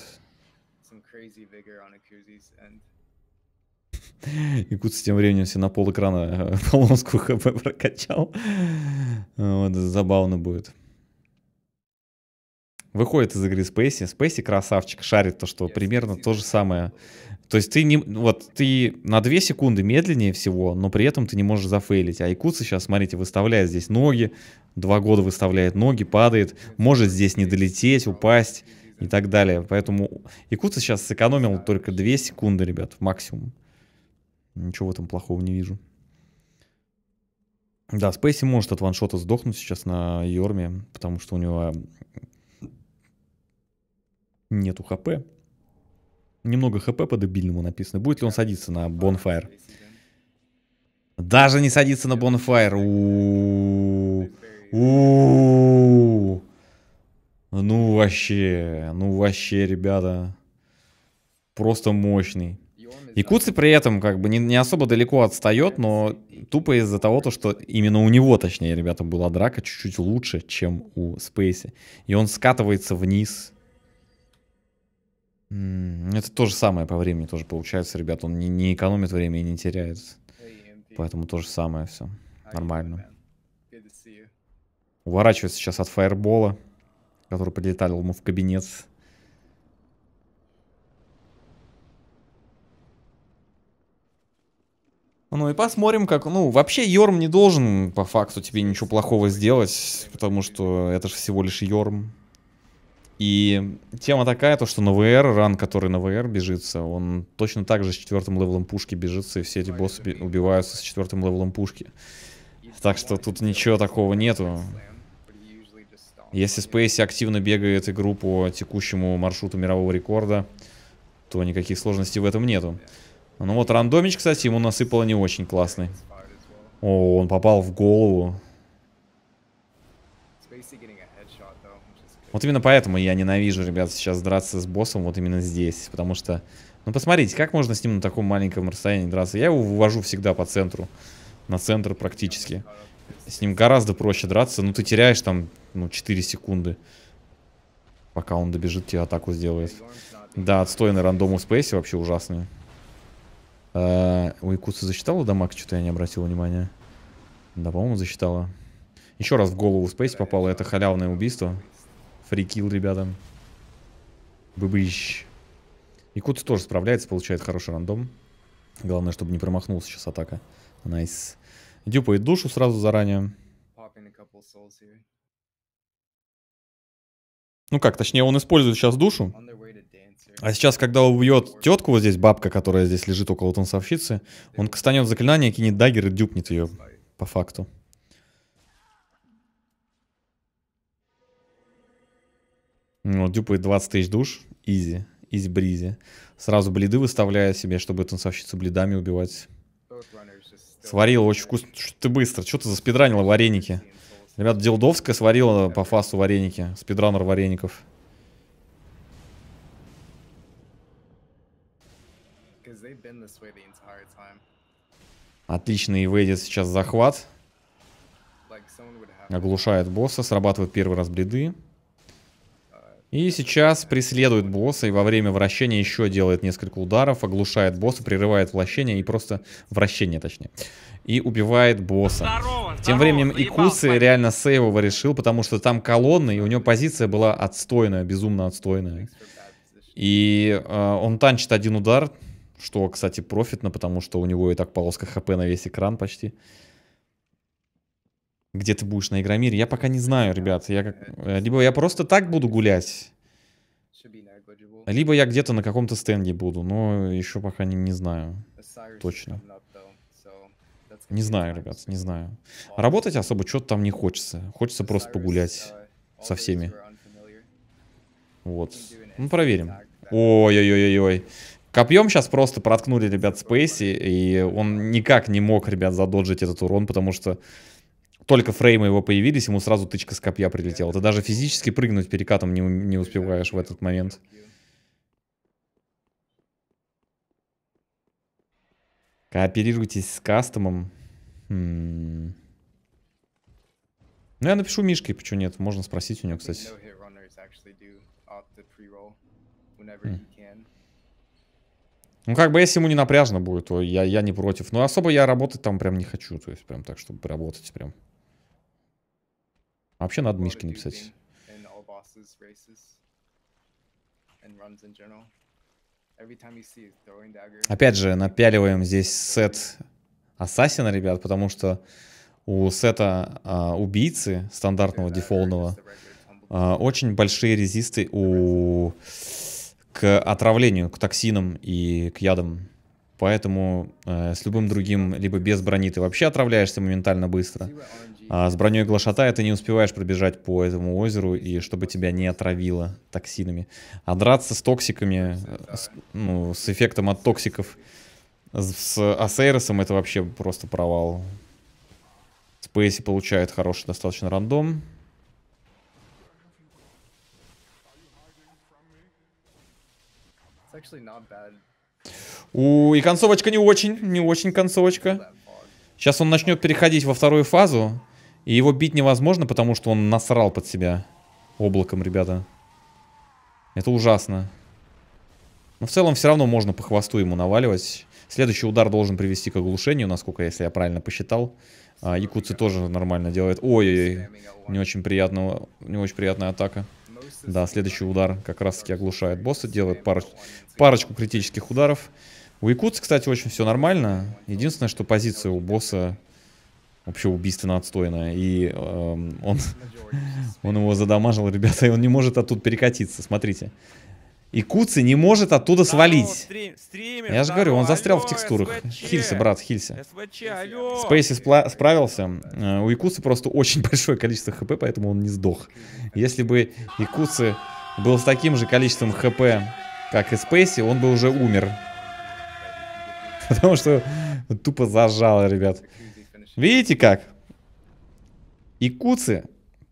Якут с тем временем все на пол экрана э, полонскую хп прокачал. Вот, забавно будет. Выходит из игры Спейси. Спейси красавчик, шарит то, что примерно то же самое. То есть ты не, вот ты на 2 секунды медленнее всего, но при этом ты не можешь зафейлить. А Якутса сейчас, смотрите, выставляет здесь ноги, два года выставляет ноги, падает, может здесь не долететь, упасть и так далее. Поэтому Якутса сейчас сэкономил только 2 секунды, ребят, максимум. Ничего в этом плохого не вижу. Да, Спейси может от ваншота сдохнуть сейчас на Йорме, потому что у него нету хп. Немного хп по-дебильному написано. Будет ли он садиться на бонфайр? Даже не садится на бонфайр. У -у -у ну вообще, ну вообще, ребята. Просто мощный. Якуцы при этом как бы не, не особо далеко отстает, но тупо из-за того, то, что именно у него, точнее, ребята, была драка чуть-чуть лучше, чем у Спейси. И он скатывается вниз это то же самое по времени тоже получается, ребят. Он не, не экономит время и не теряет. Поэтому то же самое все. Нормально. Уворачивается сейчас от фаербола, который прилетал ему в кабинет. Ну и посмотрим, как... Ну, вообще Йорм не должен по факту тебе ничего плохого сделать, потому что это же всего лишь Йорм. И тема такая, то что на VR, ран, который на VR бежится, он точно так же с четвертым левелом пушки бежится, и все эти боссы убиваются с четвертым левелом пушки. Так что тут ничего такого нету. Если Space активно бегает игру по текущему маршруту мирового рекорда, то никаких сложностей в этом нету. Ну вот рандомич, кстати, ему насыпало не очень классный. О, он попал в голову. Вот именно поэтому я ненавижу, ребят, сейчас драться с боссом вот именно здесь. Потому что, ну посмотрите, как можно с ним на таком маленьком расстоянии драться. Я его увожу всегда по центру. На центр практически. С ним гораздо проще драться. Ну ты теряешь там, ну, 4 секунды. Пока он добежит, тебе атаку сделает. Да, отстойный рандом у спейсе вообще ужасный. Э -э, у Якуса засчитала дамаг? Что-то я не обратил внимания. Да, по-моему, засчитала. Еще раз в голову Спейс попало, это халявное убийство. Фрикил ребята. Быбыщ. И Кутс тоже справляется, получает хороший рандом. Главное, чтобы не промахнулся сейчас атака. Найс. Дюпает душу сразу заранее. Ну как, точнее, он использует сейчас душу. А сейчас, когда убьет тетку вот здесь, бабка, которая здесь лежит около танцовщицы, он кастанет заклинание, кинет дагер и дюпнет ее, по факту. Вот, ну, дюпает 20 тысяч душ. Изи. Изи бризи. Сразу блиды выставляя себе, чтобы танцовщицу блидами убивать. Сварила очень вкусно. Что ты быстро? Что ты заспидранила вареники? Ребята, Делдовская сварила по фасу вареники. Спидранер вареников. Отличный выйдет сейчас захват. Оглушает босса, срабатывает первый раз блиды. И сейчас преследует босса и во время вращения еще делает несколько ударов, оглушает босса, прерывает вращение и просто вращение точнее. И убивает босса. Здорово, здорово, Тем временем Икусы реально сейвово решил, потому что там колонны, и у него позиция была отстойная, безумно отстойная. И э, он танчит один удар, что, кстати, профитно, потому что у него и так полоска хп на весь экран почти где ты будешь на Игромире. Я пока не знаю, ребят. Я как... Э, либо я просто так буду гулять, либо я где-то на каком-то стенде буду, но еще пока не, не знаю точно. Не знаю, ребят, не знаю. Работать особо что-то там не хочется. Хочется просто погулять со всеми. Вот. Ну, проверим. Ой-ой-ой-ой. Копьем сейчас просто проткнули, ребят, Спейси, и он никак не мог, ребят, задоджить этот урон, потому что только фреймы его появились, ему сразу тычка с копья прилетела. Ты даже физически прыгнуть перекатом не, не успеваешь в этот момент. Кооперируйтесь с кастомом. М хм. Ну, я напишу Мишке, почему нет. Можно спросить у него, кстати. Хм. Ну, как бы, если ему не напряжно будет, то я, я не против. Но особо я работать там прям не хочу. То есть, прям так, чтобы работать прям. Вообще надо Мишке написать. Опять же, напяливаем здесь сет ассасина, ребят, потому что а, у сета а, убийцы стандартного дефолтного а, очень большие резисты у к отравлению, к токсинам и к ядам. Поэтому э, с любым другим, либо без брони, ты вообще отравляешься моментально быстро. А с броней глашатая ты не успеваешь пробежать по этому озеру, и чтобы тебя не отравило токсинами. А драться с токсиками, с, ну, с эффектом от токсиков, с Асейросом это вообще просто провал. Спейси получает хороший достаточно рандом. It's у, и концовочка не очень, не очень концовочка. Сейчас он начнет переходить во вторую фазу. И его бить невозможно, потому что он насрал под себя облаком, ребята. Это ужасно. Но в целом все равно можно по хвосту ему наваливать. Следующий удар должен привести к оглушению, насколько, если я правильно посчитал. А, якутцы тоже нормально делают. Ой-ой-ой, не очень приятного, не очень приятная атака. Да, следующий удар как раз-таки оглушает босса, делает пароч... парочку критических ударов. У Якутс, кстати, очень все нормально. Единственное, что позиция у босса вообще убийственно отстойная. И эм, он, он его задамажил, ребята, и он не может оттуда перекатиться. Смотрите. И Куци не может оттуда да, свалить. Стрим, стример, Я же говорю, он застрял алло, в текстурах. СВЧ, хилься, брат, хилься. СВЧ, алло. Спейси справился. Э, у Якуцы просто очень большое количество хп, поэтому он не сдох. Если бы Якуцы был с таким же количеством хп, как и Спейси, он бы уже умер. Потому что тупо зажало, ребят. Видите как? Якуцы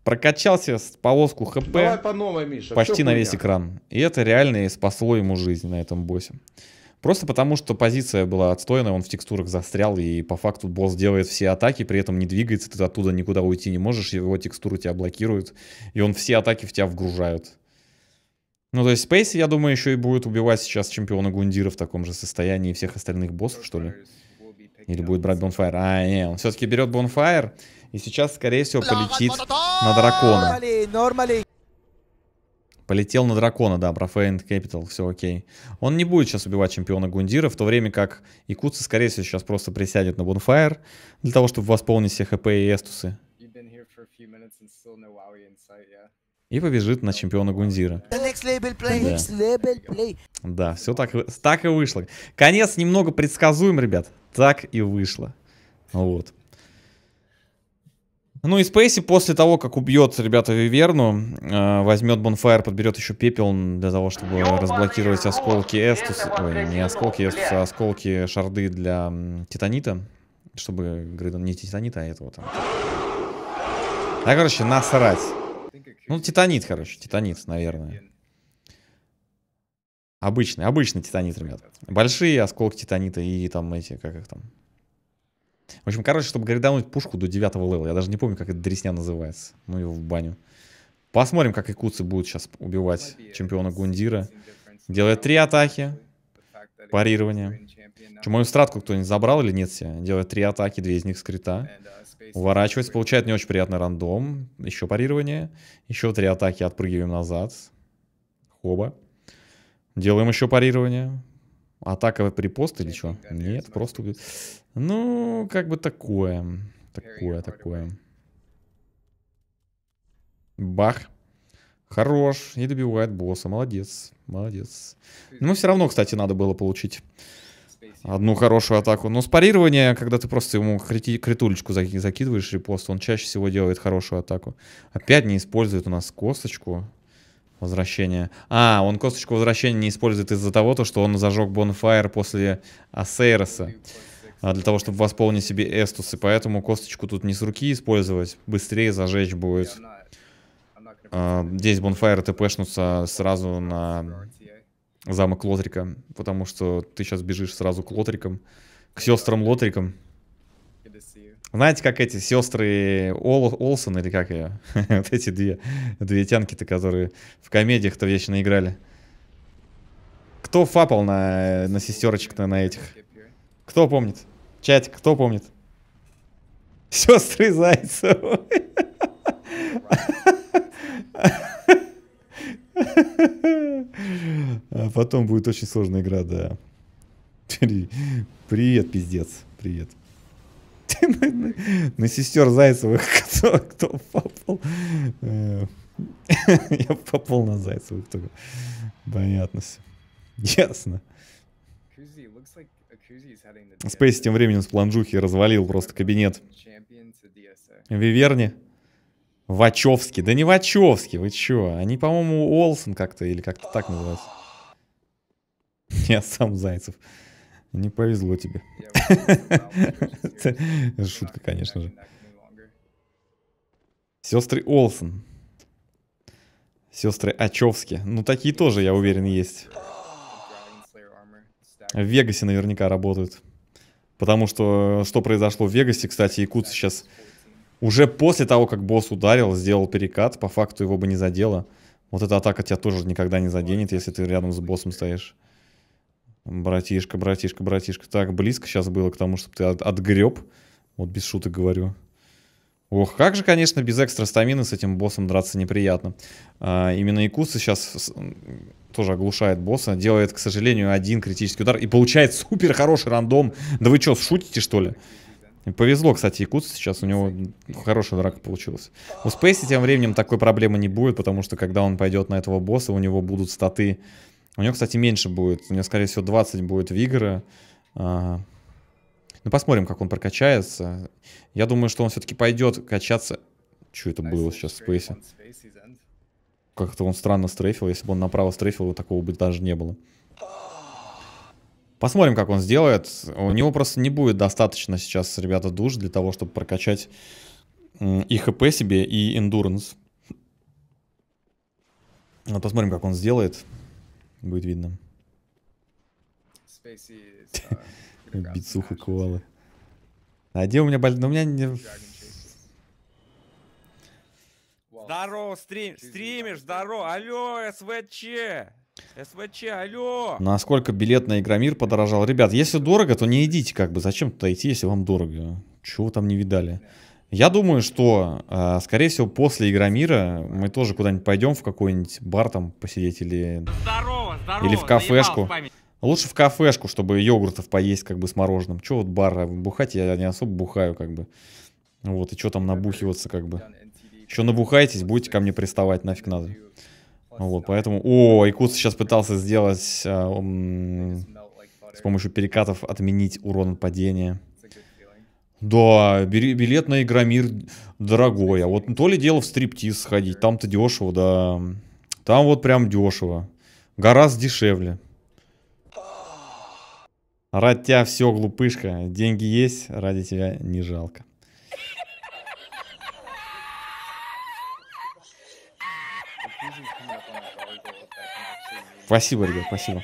Прокачался себе полоску хп Давай по новой, Миша. почти на весь экран. И это реально и спасло ему жизнь на этом боссе. Просто потому, что позиция была отстойная, он в текстурах застрял, и по факту босс делает все атаки, при этом не двигается, ты оттуда никуда уйти не можешь, его текстуры тебя блокируют, и он все атаки в тебя вгружают. Ну, то есть Спейси, я думаю, еще и будет убивать сейчас чемпиона Гундира в таком же состоянии и всех остальных боссов, что ли? Э, Или будет брать Бонфайр? А, не, он все-таки берет Бонфайр. И сейчас, скорее всего, полетит на дракона. Полетел на дракона, да, Профейнт Capital, все окей. Он не будет сейчас убивать чемпиона Гундира, в то время как Икуцы, скорее всего, сейчас просто присядет на Бунфайр, для того, чтобы восполнить все ХП и эстусы. И побежит на чемпиона Гундира. Да. да, все так, так и вышло. Конец немного предсказуем, ребят. Так и вышло. Вот. Ну и Спейси после того, как убьет, ребята, Виверну, э, возьмет Бонфайр, подберет еще пепел для того, чтобы разблокировать осколки Эстус... Ой, не осколки Эстус, а осколки шарды для Титанита. Чтобы Грейдон не Титанита, а этого там. Да, короче, насрать. Ну, Титанит, короче, Титанит, наверное. Обычный, обычный Титанит, ребят. Большие осколки Титанита и там эти, как их там... В общем, короче, чтобы гридануть пушку до 9 левела. Я даже не помню, как эта дресня называется. Ну его в баню. Посмотрим, как якутцы будут сейчас убивать чемпиона Гундира. Делает три атаки. Парирование. Че, мою стратку кто-нибудь забрал или нет себе? Делает три атаки, две из них скрита. Э, Уворачивается, получает не очень приятный рандом. Еще парирование. Еще три атаки, отпрыгиваем назад. Хоба. Делаем еще парирование. Атаковый припост или что? Нет, просто убьют. Ну, как бы такое. Такое, такое. Бах. Хорош. И добивает босса. Молодец. Молодец. Но ну, все равно, кстати, надо было получить одну хорошую атаку. Но спарирование, когда ты просто ему крити критулечку закидываешь репост, он чаще всего делает хорошую атаку. Опять не использует у нас косточку. Возвращения. А, он косточку возвращения не использует из-за того, то, что он зажег Bonfire после Асейроса. Для того, чтобы восполнить себе эстусы. Поэтому косточку тут не с руки использовать. Быстрее зажечь будет. А, здесь Bonfire тпшнутся сразу на замок Лотрика. Потому что ты сейчас бежишь сразу к Лотрикам. К сестрам Лотрикам. Знаете, как эти сестры Ол, Олсон или как ее? вот эти две, две тянки-то, которые в комедиях-то вечно играли. Кто фапал на, на сестерочек-то на этих? Кто помнит? Чатик, кто помнит? Сестры Зайцев. А потом будет очень сложная игра, да. Привет, пиздец. Привет. На сестер Зайцевых кто, кто попал? Э, я попал на Зайцевых только. Понятно все. Ясно. Спейс uh, тем временем с планжухи развалил просто кабинет. Виверни. Вачовский. Да не Вачовский, вы чё? Они, по-моему, Олсен как-то или как-то так называются. Я сам Зайцев. Не повезло тебе. Шутка, конечно же. Сестры Олсен. Сестры Очевски. Ну, такие тоже, я уверен, есть. В Вегасе наверняка работают. Потому что, что произошло в Вегасе, кстати, Якут сейчас уже после того, как босс ударил, сделал перекат, по факту его бы не задело. Вот эта атака тебя тоже никогда не заденет, если ты рядом с боссом стоишь. Братишка, братишка, братишка. Так близко сейчас было к тому, чтобы ты от отгреб. Вот без шуток говорю. Ох, как же, конечно, без экстра стамины с этим боссом драться неприятно. А, именно Якуса сейчас тоже оглушает босса. Делает, к сожалению, один критический удар. И получает супер хороший рандом. Да вы что, шутите, что ли? Повезло, кстати, Якутс сейчас, у него хорошая драка получилась. У Спейси тем временем такой проблемы не будет, потому что когда он пойдет на этого босса, у него будут статы у него, кстати, меньше будет. У него, скорее всего, 20 будет вигора. А... Ну, посмотрим, как он прокачается. Я думаю, что он все-таки пойдет качаться. Что это было сейчас в спейсе? Как-то он странно стрейфил. Если бы он направо стрейфил, такого бы даже не было. Посмотрим, как он сделает. У него просто не будет достаточно сейчас, ребята, душ для того, чтобы прокачать и хп себе, и эндуранс. Ну, посмотрим, как он сделает. Будет видно. Uh, Бицуха коалы. А где у меня боль... Ну, у меня не... Здорово, стрим... стримишь, здорово. Алло, СВЧ. СВЧ, алло. Насколько билет на Игромир подорожал? Ребят, если дорого, то не идите как бы. Зачем туда идти, если вам дорого? Чего вы там не видали? Я думаю, что, э, скорее всего, после Игромира мы тоже куда-нибудь пойдем в какой-нибудь бар там посидеть или... Здорово, здорово, или в кафешку. Лучше в кафешку, чтобы йогуртов поесть как бы с мороженым. Че вот бар бухать, я не особо бухаю как бы. Вот, и что там набухиваться как бы. Еще набухаетесь, будете ко мне приставать, нафиг надо. Вот, поэтому... О, Икус сейчас пытался сделать... А, м, с помощью перекатов отменить урон падения. Да, билет на Игромир дорогой. А вот то ли дело в стриптиз сходить. Там-то дешево, да. Там вот прям дешево. Гораздо дешевле. Ради тебя все, глупышка. Деньги есть, ради тебя не жалко. Спасибо, ребят, спасибо.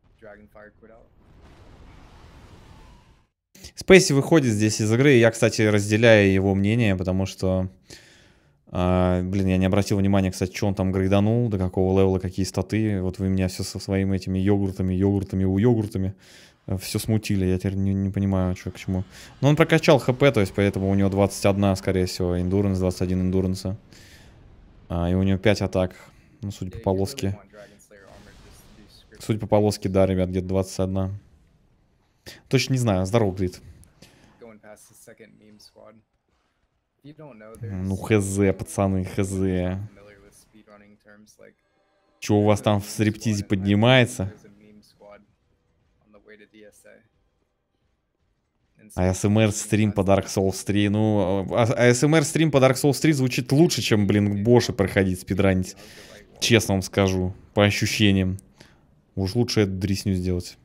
Спейси выходит здесь из игры, я, кстати, разделяю его мнение, потому что... Э, блин, я не обратил внимания, кстати, что он там грейданул, до какого левела, какие статы. Вот вы меня все со своими этими йогуртами, йогуртами, у йогуртами э, все смутили. Я теперь не, не понимаю, что к чему. Но он прокачал хп, то есть поэтому у него 21, скорее всего, эндуранс, 21 эндуранса. А, и у него 5 атак, ну, судя по полоске. Судя по полоске, да, ребят, где-то 21. Точно не знаю. Здорово, Глит. Ну, хз, пацаны, хз. Че у вас там в стриптизе поднимается? А ну, а, а АСМР стрим по Dark Souls 3. Ну, АСМР стрим по Dark Souls 3 звучит лучше, чем, блин, Боши проходить, спидранить. Честно вам скажу, по ощущениям. Уж лучше эту дресню сделать.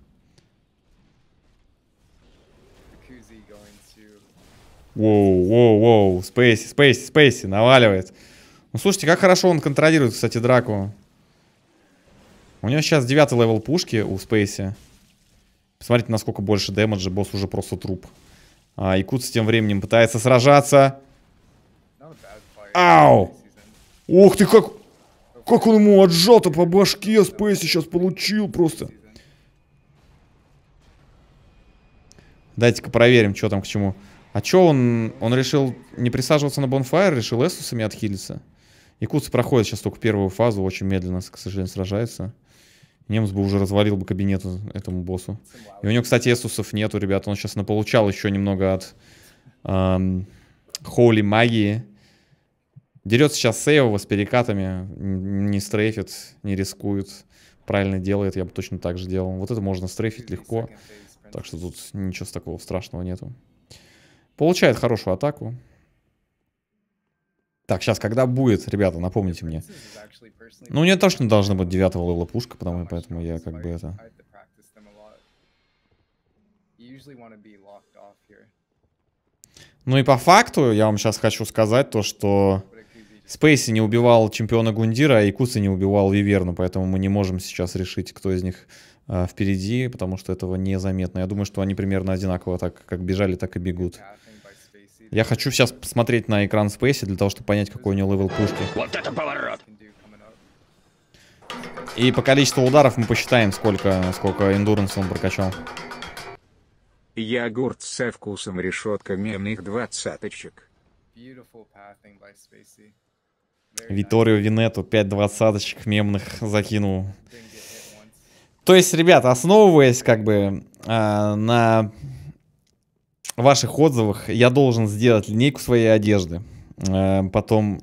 Воу, воу, воу. Спейси, спейси, спейси. Наваливает. Ну, слушайте, как хорошо он контролирует, кстати, драку. У него сейчас 9 левел пушки у Спейси. Посмотрите, насколько больше дэмэджа. Босс уже просто труп. А, Якут с тем временем пытается сражаться. Ау! Ух ты, как... Как он ему отжал-то по башке Спейси сейчас получил просто. Дайте-ка проверим, что там к чему. А чё он... Он решил не присаживаться на бонфайр, решил эсусами отхилиться? Якутцы проходят сейчас только первую фазу, очень медленно, к сожалению, сражаются. Немец бы уже развалил бы кабинет этому боссу. И у него, кстати, эсусов нету, ребят. Он сейчас наполучал еще немного от эм, холи магии. Дерется сейчас Сейвова с перекатами, не стрейфит, не рискует, правильно делает, я бы точно так же делал. Вот это можно стрейфить легко, так что тут ничего с такого страшного нету. Получает хорошую атаку. Так, сейчас когда будет, ребята, напомните мне. Ну, у то, что должна быть девятого левела пушка, потому поэтому я как бы это... Ну и по факту я вам сейчас хочу сказать то, что Спейси не убивал чемпиона Гундира, а Якуса не убивал Виверну, поэтому мы не можем сейчас решить, кто из них э, впереди, потому что этого незаметно. Я думаю, что они примерно одинаково так, как бежали, так и бегут. Я хочу сейчас посмотреть на экран Спейси для того, чтобы понять, какой у него левел пушки. Вот это поворот! И по количеству ударов мы посчитаем, сколько, сколько эндуранса он прокачал. Йогурт со вкусом решетка мемных двадцаточек. Beautiful pathing by Spacey. Виторио Винету 5 двадцаточек мемных закинул. То есть, ребят, основываясь как бы э, на ваших отзывах, я должен сделать линейку своей одежды. Э, потом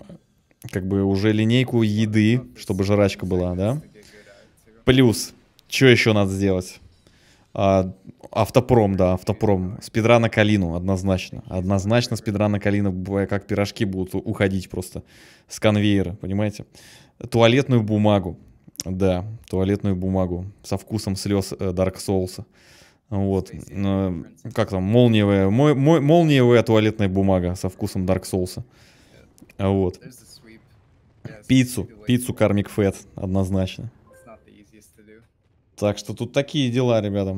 как бы уже линейку еды, чтобы жрачка была, да? Плюс, что еще надо сделать? А, автопром, да, автопром. Спидра на Калину, однозначно. Однозначно спидра на Калину, как пирожки будут уходить просто с конвейера, понимаете? Туалетную бумагу, да, туалетную бумагу со вкусом слез э, Dark Souls. Вот, как там, молниевая, мой, мой, молниевая туалетная бумага со вкусом Dark Souls. Вот. Пиццу, пиццу Кармик Фэт, однозначно. Так что тут такие дела, ребята.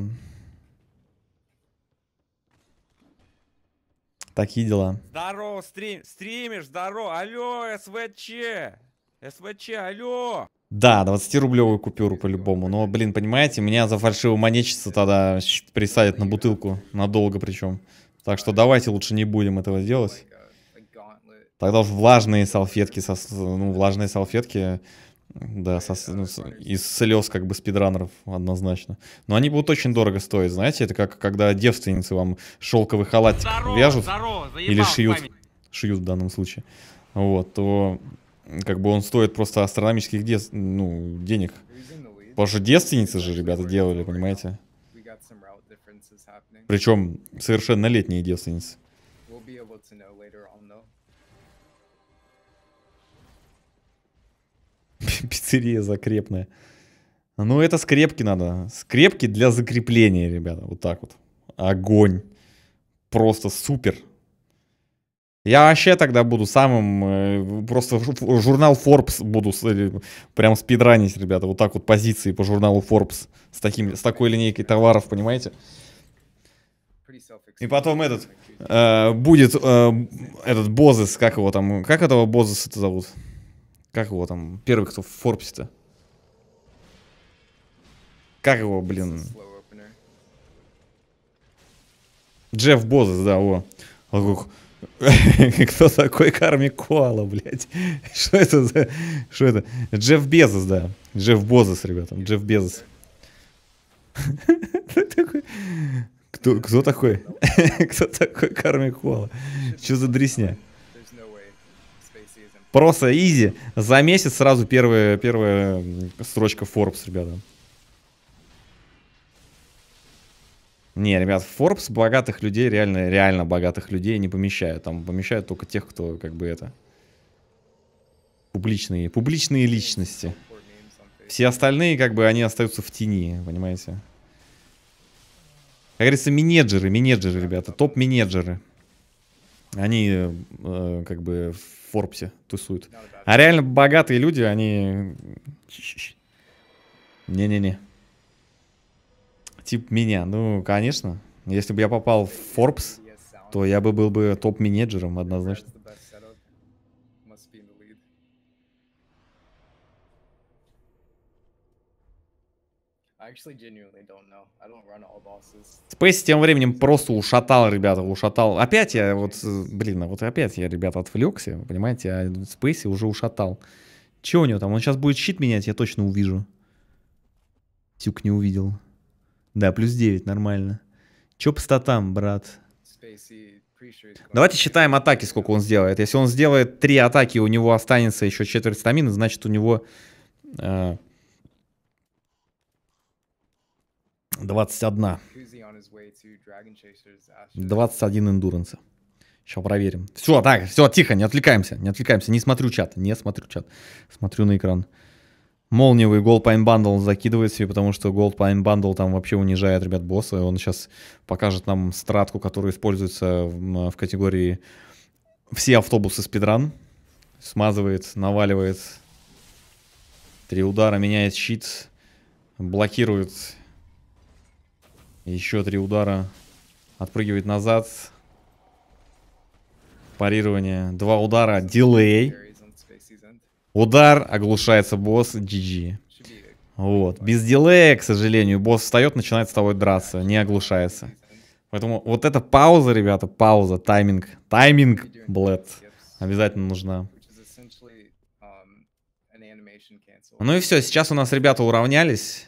Такие дела. Здорово, стрим, стримишь, здорово. Алло, СВЧ. СВЧ, алло. Да, 20-рублевую купюру по-любому. Но, блин, понимаете, меня за фальшивую монетчицу тогда присадят на бутылку. Надолго причем. Так что давайте лучше не будем этого делать. Тогда уж влажные салфетки, ну, влажные салфетки да, со, ну, с, из слез как бы спидранеров однозначно. Но они будут очень дорого стоить, знаете, это как когда девственницы вам шелковый халатик здорово, вяжут здорово, или шьют, шьют в данном случае, вот, то как бы он стоит просто астрономических де... ну, денег. Потому девственницы же ребята делали, понимаете? Причем совершеннолетние девственницы. пиццерия закрепная. Ну, это скрепки надо. Скрепки для закрепления, ребята. Вот так вот. Огонь. Просто супер. Я вообще тогда буду самым... Э, просто журнал Forbes буду э, прям спидранить, ребята. Вот так вот позиции по журналу Forbes. С, таким, с такой линейкой товаров, понимаете? И потом этот... Э, будет э, этот Бозес, как его там... Как этого Бозеса-то зовут? Как его там? Первый, кто в Форбсе-то. Как его, блин? Джефф Бозос, да, о. Кто такой Карми Коала, блядь? Что это за... Что это? Джефф Безос, да. Джефф Бозос, ребята. Джефф Безос. Кто, такой? кто такой? Кто такой Карми Коала? Что за дресня? Просто изи. За месяц сразу первая, первая строчка Forbes, ребята. Не, ребят, Forbes богатых людей, реально, реально богатых людей не помещают. Там помещают только тех, кто как бы это... Публичные, публичные личности. Все остальные, как бы, они остаются в тени, понимаете? Как говорится, менеджеры, менеджеры, ребята, топ-менеджеры. Они, э, как бы, Форбсе тусуют. А реально богатые люди, они... Не-не-не. Тип меня. Ну, конечно. Если бы я попал в Forbes, то я бы был бы топ-менеджером однозначно. Спейси тем временем просто ушатал, ребята, ушатал. Опять я вот, э, блин, а вот опять я, ребята, отвлекся, понимаете, а Спейси уже ушатал. Че у него там? Он сейчас будет щит менять, я точно увижу. Тюк не увидел. Да, плюс 9, нормально. Че по статам, брат? Давайте считаем атаки, сколько он сделает. Если он сделает 3 атаки, у него останется еще четверть стамина, значит у него... Э, 21. 21 эндуранса. Сейчас проверим. Все, так, все, тихо, не отвлекаемся, не отвлекаемся. Не смотрю чат, не смотрю чат. Смотрю на экран. Молниевый Gold Pine Bundle закидывает себе, потому что Gold Pine Bundle там вообще унижает, ребят, босса. Он сейчас покажет нам стратку, которая используется в, в категории все автобусы спидран. Смазывает, наваливает. Три удара, меняет щит, блокирует еще три удара. Отпрыгивает назад. Парирование. Два удара. Дилей. Удар. Оглушается босс. GG. Вот. Без дилея, к сожалению, босс встает, начинает с тобой драться. Не оглушается. Поэтому вот эта пауза, ребята, пауза, тайминг. Тайминг, блэд. Обязательно нужна. Ну и все, сейчас у нас ребята уравнялись.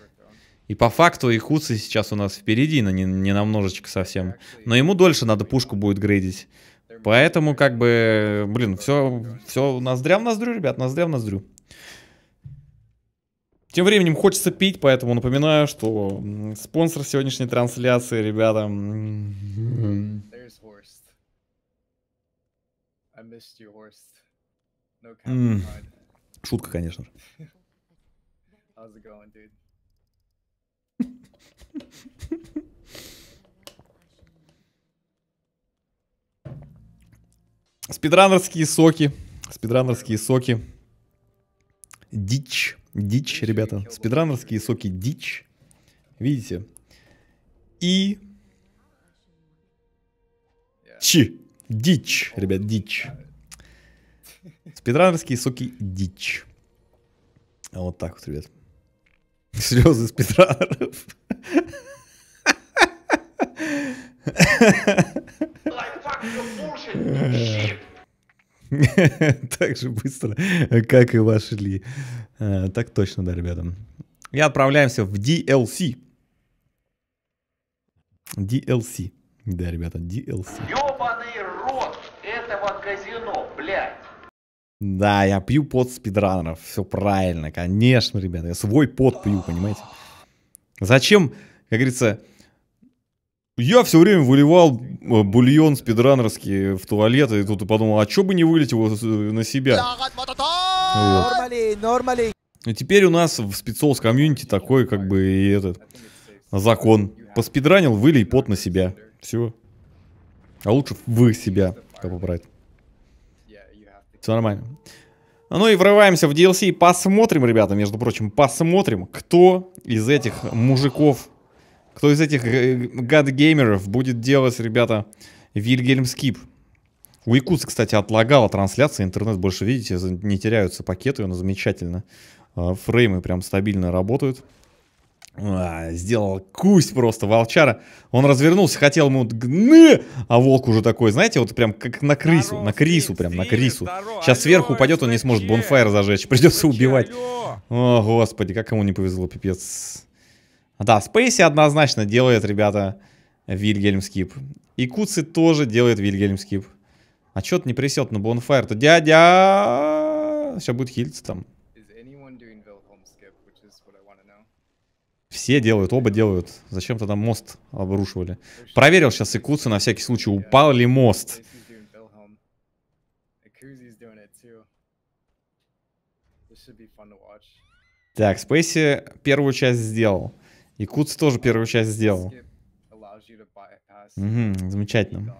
И по факту и Хуцы сейчас у нас впереди, но не, не намножечко совсем. Но ему дольше надо пушку будет грейдить. Поэтому, как бы, блин, все, все ноздря в ноздрю, ребят, ноздря в ноздрю. Тем временем хочется пить, поэтому напоминаю, что спонсор сегодняшней трансляции, ребята... Шутка, конечно же. Спидранерские соки. Спидранерские соки. Дичь. Дичь, ребята. Спидранерские соки дичь. Видите? И... Чи. Дичь, ребят, дичь. Спидранерские соки дичь. А вот так вот, ребят. Слезы с Петраров. так же быстро, как и ваши ли. Э, так точно, да, ребята. И отправляемся в DLC. DLC. Да, ребята, DLC. Ёбаный рот этого казино, блядь. Да, я пью под спидранеров. Все правильно, конечно, ребята. Я свой под пью, понимаете? Зачем, как говорится, я все время выливал э, бульон спидранерский в туалет, и тут подумал, а что бы не вылить его э, на себя? Вот. Нормали, И теперь у нас в спецсоус комьюнити такой, как бы, и этот закон. Поспидранил, вылей пот на себя. Все. А лучше вы себя, как бы брать. Все нормально. Ну и врываемся в DLC. и Посмотрим, ребята, между прочим, посмотрим, кто из этих мужиков, кто из этих э, гадгеймеров будет делать, ребята, Вильгельм Скип. У Якутса, кстати, отлагала трансляция, интернет больше, видите, не теряются пакеты, она замечательно. А, фреймы прям стабильно работают. А, сделал кусь просто волчара. Он развернулся, хотел ему гны, а волк уже такой, знаете, вот прям как на крысу, на крысу, прям на крысу. Сейчас сверху упадет, он не сможет бонфайр зажечь, придется убивать. О, господи, как ему не повезло, пипец. Да, Спейси однозначно делает, ребята, Вильгельм Скип. И куцы тоже делает Вильгельм Скип. А что-то не присет на бонфайр-то, дядя? Сейчас будет хилиться там. Все делают, оба делают. Зачем тогда мост обрушивали? Проверил сейчас Икуцу на всякий случай, упал ли мост. Так, Спейси первую часть сделал. Икуц тоже первую часть сделал. Угу, замечательно.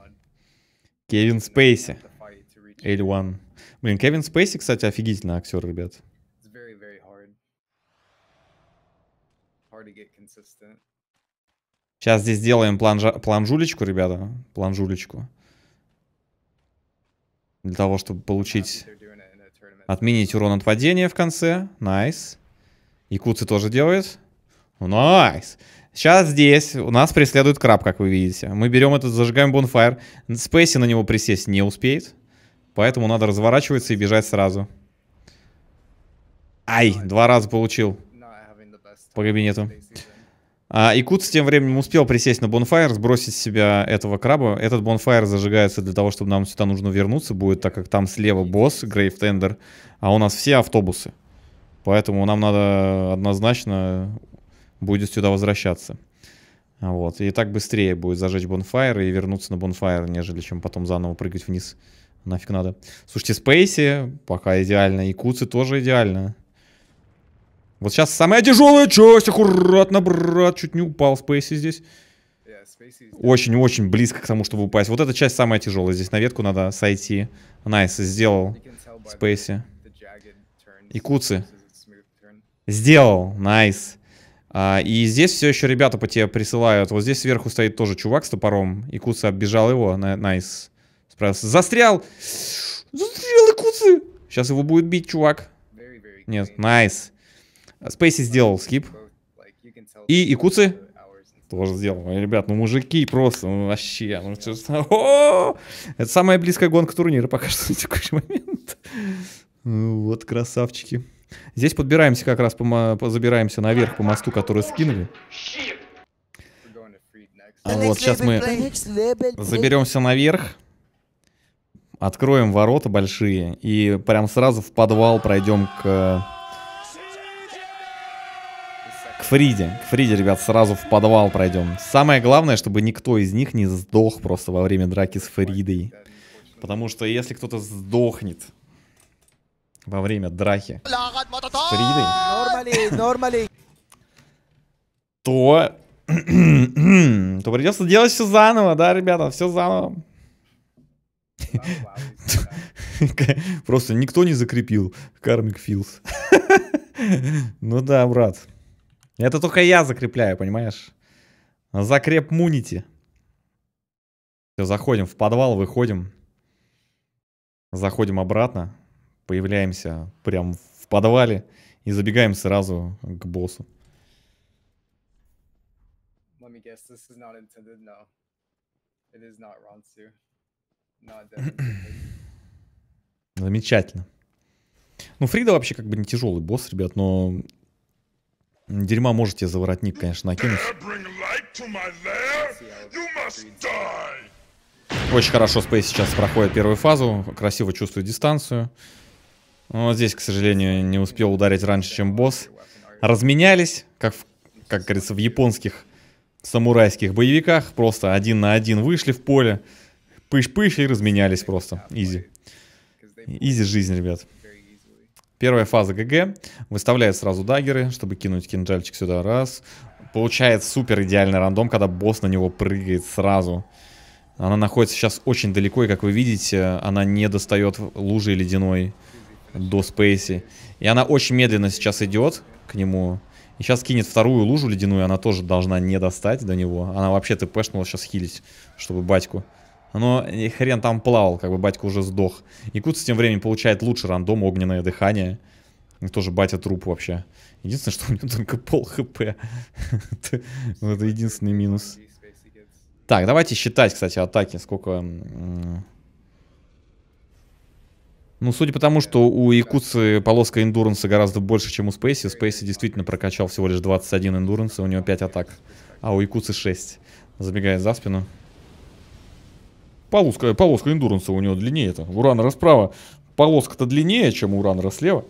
Кевин Спейси. l Блин, Кевин Спейси, кстати, офигительный актер, ребят. Сейчас здесь делаем планжа... планжулечку, ребята. Планжулечку. Для того, чтобы получить... Отменить урон от падения в конце. Найс. И тоже делает. Найс. Сейчас здесь у нас преследует краб, как вы видите. Мы берем этот, зажигаем бонфайр. Спейси на него присесть не успеет. Поэтому надо разворачиваться и бежать сразу. Ай, два раза получил по кабинету. А, и тем временем успел присесть на бонфайр, сбросить с себя этого краба. Этот бонфайр зажигается для того, чтобы нам сюда нужно вернуться будет, так как там слева босс, Грейвтендер, а у нас все автобусы. Поэтому нам надо однозначно будет сюда возвращаться. Вот. И так быстрее будет зажечь бонфайр и вернуться на бонфайр, нежели чем потом заново прыгать вниз. Нафиг надо. Слушайте, Спейси пока идеально, и тоже идеально. Вот сейчас самая тяжелая часть. Аккуратно, брат. Чуть не упал в спейсе здесь. Очень-очень близко к тому, чтобы упасть. Вот эта часть самая тяжелая. Здесь на ветку надо сойти. Найс, сделал. Спейси. И куцы. Сделал. Найс. А, и здесь все еще ребята по тебе присылают. Вот здесь сверху стоит тоже чувак с топором. И куцы оббежал его. Найс. Справился. Застрял! Застрял, и куцы! Сейчас его будет бить, чувак. Нет, найс. А Спейси сделал скип. И Икуцы тоже сделал. Ребят, ну мужики просто, ну вообще. Ну, что, это самая близкая гонка турнира пока что на текущий момент. Ну вот красавчики. Здесь подбираемся как раз, по, забираемся наверх по мосту, который скинули. А вот, сейчас мы заберемся наверх, откроем ворота большие и прям сразу в подвал пройдем к э, Фриде. К Фриде, ребят, сразу в подвал пройдем. Самое главное, чтобы никто из них не сдох просто во время драки с Фридой. Потому что если кто-то сдохнет во время драки с Фридой... Нормали, То... То придется делать все заново, да, ребята, все заново. Просто никто не закрепил Кармик Филс. Ну да, брат. Это только я закрепляю, понимаешь? Закреп Мунити. Все, заходим в подвал, выходим. Заходим обратно. Появляемся прям в подвале. И забегаем сразу к боссу. Замечательно. Ну, Фрида вообще как бы не тяжелый босс, ребят, но Дерьма можете за воротник, конечно, накинуть. Очень хорошо Спейс сейчас проходит первую фазу, красиво чувствует дистанцию. Но здесь, к сожалению, не успел ударить раньше, чем босс. Разменялись, как, как говорится, в японских самурайских боевиках. Просто один на один вышли в поле, пыш-пыш и разменялись просто. Изи. Изи жизнь, ребят. Первая фаза ГГ. Выставляет сразу дагеры, чтобы кинуть кинжальчик сюда. Раз. Получает супер идеальный рандом, когда босс на него прыгает сразу. Она находится сейчас очень далеко, и как вы видите, она не достает лужи ледяной до спейси. И она очень медленно сейчас идет к нему. И сейчас кинет вторую лужу ледяную, она тоже должна не достать до него. Она вообще тпшнула сейчас хилить, чтобы батьку. Но хрен там плавал, как бы батька уже сдох. Якутс тем временем получает лучше рандом огненное дыхание. тоже батя труп вообще. Единственное, что у него только пол хп. Ну, это единственный минус. Так, давайте считать, кстати, атаки. Сколько... Ну, судя по тому, что у Якутсы полоска эндуранса гораздо больше, чем у Спейси. Спейси действительно прокачал всего лишь 21 эндуранса, у него 5 атак. А у Якутсы 6. Забегает за спину. Полоска, полоска эндуранса у него длиннее это. Уран расправа, полоска-то длиннее, чем Уран Уранера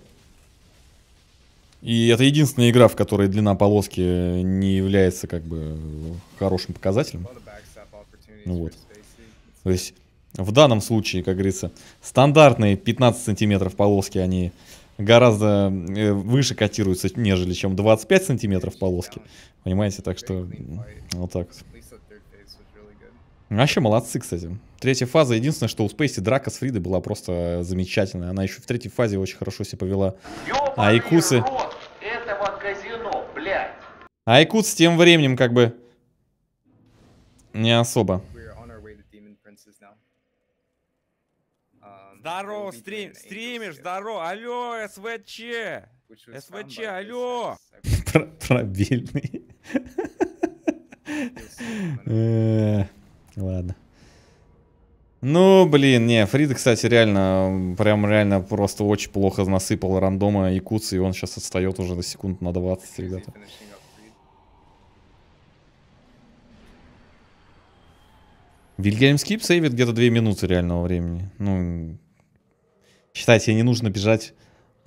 И это единственная игра, в которой длина полоски не является как бы хорошим показателем. Вот. То есть в данном случае, как говорится, стандартные 15 сантиметров полоски, они гораздо э, выше котируются, нежели чем 25 сантиметров полоски. Понимаете, так что вот так вот. Вообще а молодцы, кстати. Третья фаза, единственное, что у Спейси драка с Фридой была просто э, замечательная. Она еще в третьей фазе очень хорошо себя повела. а Якусы... Казино, а Якутс тем временем как бы не особо. Um, здорово, стрим, стримишь, здорово, алло, СВЧ, СВЧ, алло. Пробельный. Э, ладно. Ну, блин, не, Фрида, кстати, реально, прям реально просто очень плохо насыпал рандома и Якутс, и он сейчас отстает уже на секунд на 20, ребята. Вильгельм Скип сейвит где-то 2 минуты реального времени. Ну, считайте, не нужно бежать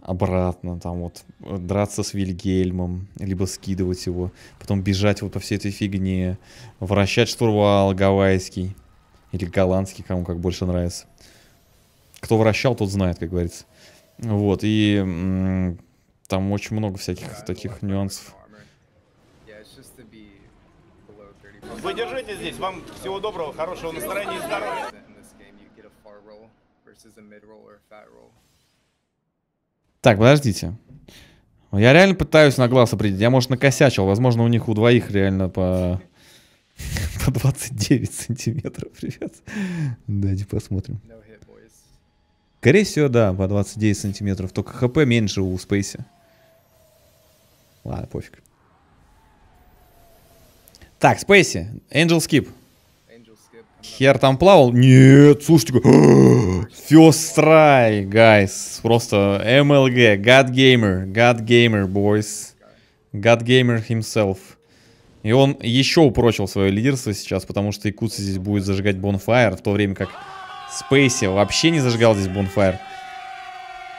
обратно, там вот драться с Вильгельмом, либо скидывать его, потом бежать вот по всей этой фигне, вращать штурвал гавайский. Или голландский, кому как больше нравится. Кто вращал, тот знает, как говорится. Вот, и там очень много всяких таких нюансов. Выдержите здесь, вам всего доброго, хорошего настроения и здоровья. Так, подождите. Я реально пытаюсь на глаз определить. Я, может, накосячил. Возможно, у них у двоих реально по... По 29 сантиметров, ребят. Давайте посмотрим. Скорее всего, да, по 29 сантиметров. Только хп меньше у Спейси. Ладно, пофиг. Так, Спейси, Angel Skip. Хер там плавал? Нет, слушайте. First try, guys. Просто MLG. God Gamer. God Gamer, boys. God Gamer himself. И он еще упрочил свое лидерство сейчас, потому что Якутса здесь будет зажигать Bonfire, в то время как Спейси вообще не зажигал здесь Bonfire.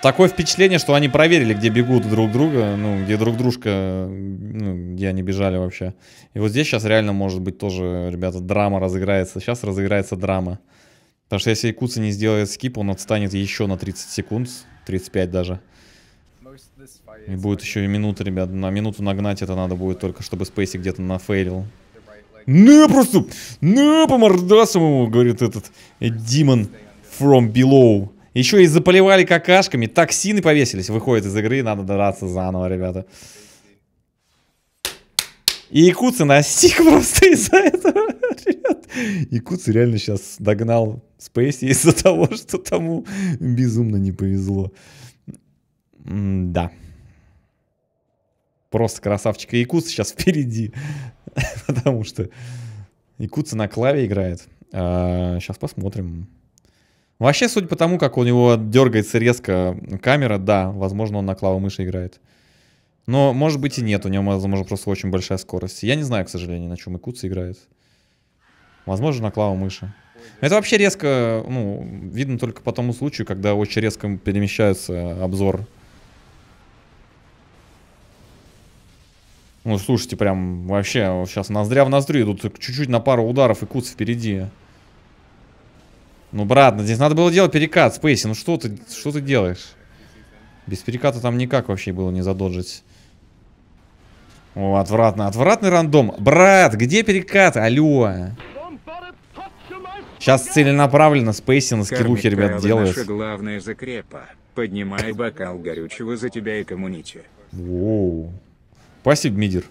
Такое впечатление, что они проверили, где бегут друг друга, ну, где друг дружка, ну, где они бежали вообще. И вот здесь сейчас реально, может быть, тоже, ребята, драма разыграется. Сейчас разыграется драма. Потому что если Якутса не сделает скип, он отстанет еще на 30 секунд, 35 даже. И будет еще и минута, ребят. На минуту нагнать это надо будет только, чтобы Спейси где-то нафейлил. Ну, просто... Ну, по мордасам ему, говорит этот э, Димон from below. Еще и заполивали какашками, токсины повесились. Выходит из игры, надо драться заново, ребята. И Якуцы настиг просто из-за этого, ребят. Якуцы реально сейчас догнал Спейси из-за того, что тому безумно не повезло. М да просто красавчик. И Якутс сейчас впереди, потому что Якутса на клаве играет. сейчас а, посмотрим. Вообще, судя по тому, как у него дергается резко камера, да, возможно, он на клаву мыши играет. Но, может быть, и нет. У него, возможно, просто очень большая скорость. Я не знаю, к сожалению, на чем Якутса играет. Возможно, на клаву мыши. Это вообще резко, ну, видно только по тому случаю, когда очень резко перемещается обзор Ну, слушайте, прям вообще сейчас ноздря в ноздрю идут. Чуть-чуть на пару ударов и куц впереди. Ну, брат, ну, здесь надо было делать перекат, Спейси. Ну, что ты, что ты делаешь? Без переката там никак вообще было не задоджить. О, отвратно. Отвратный рандом. Брат, где перекат? Алло. Сейчас целенаправленно Спейси на скиллухе, ребят, делаешь. Наша главная закрепа. Поднимай бокал горючего за тебя и коммунити. Воу. Спасибо, Мидир.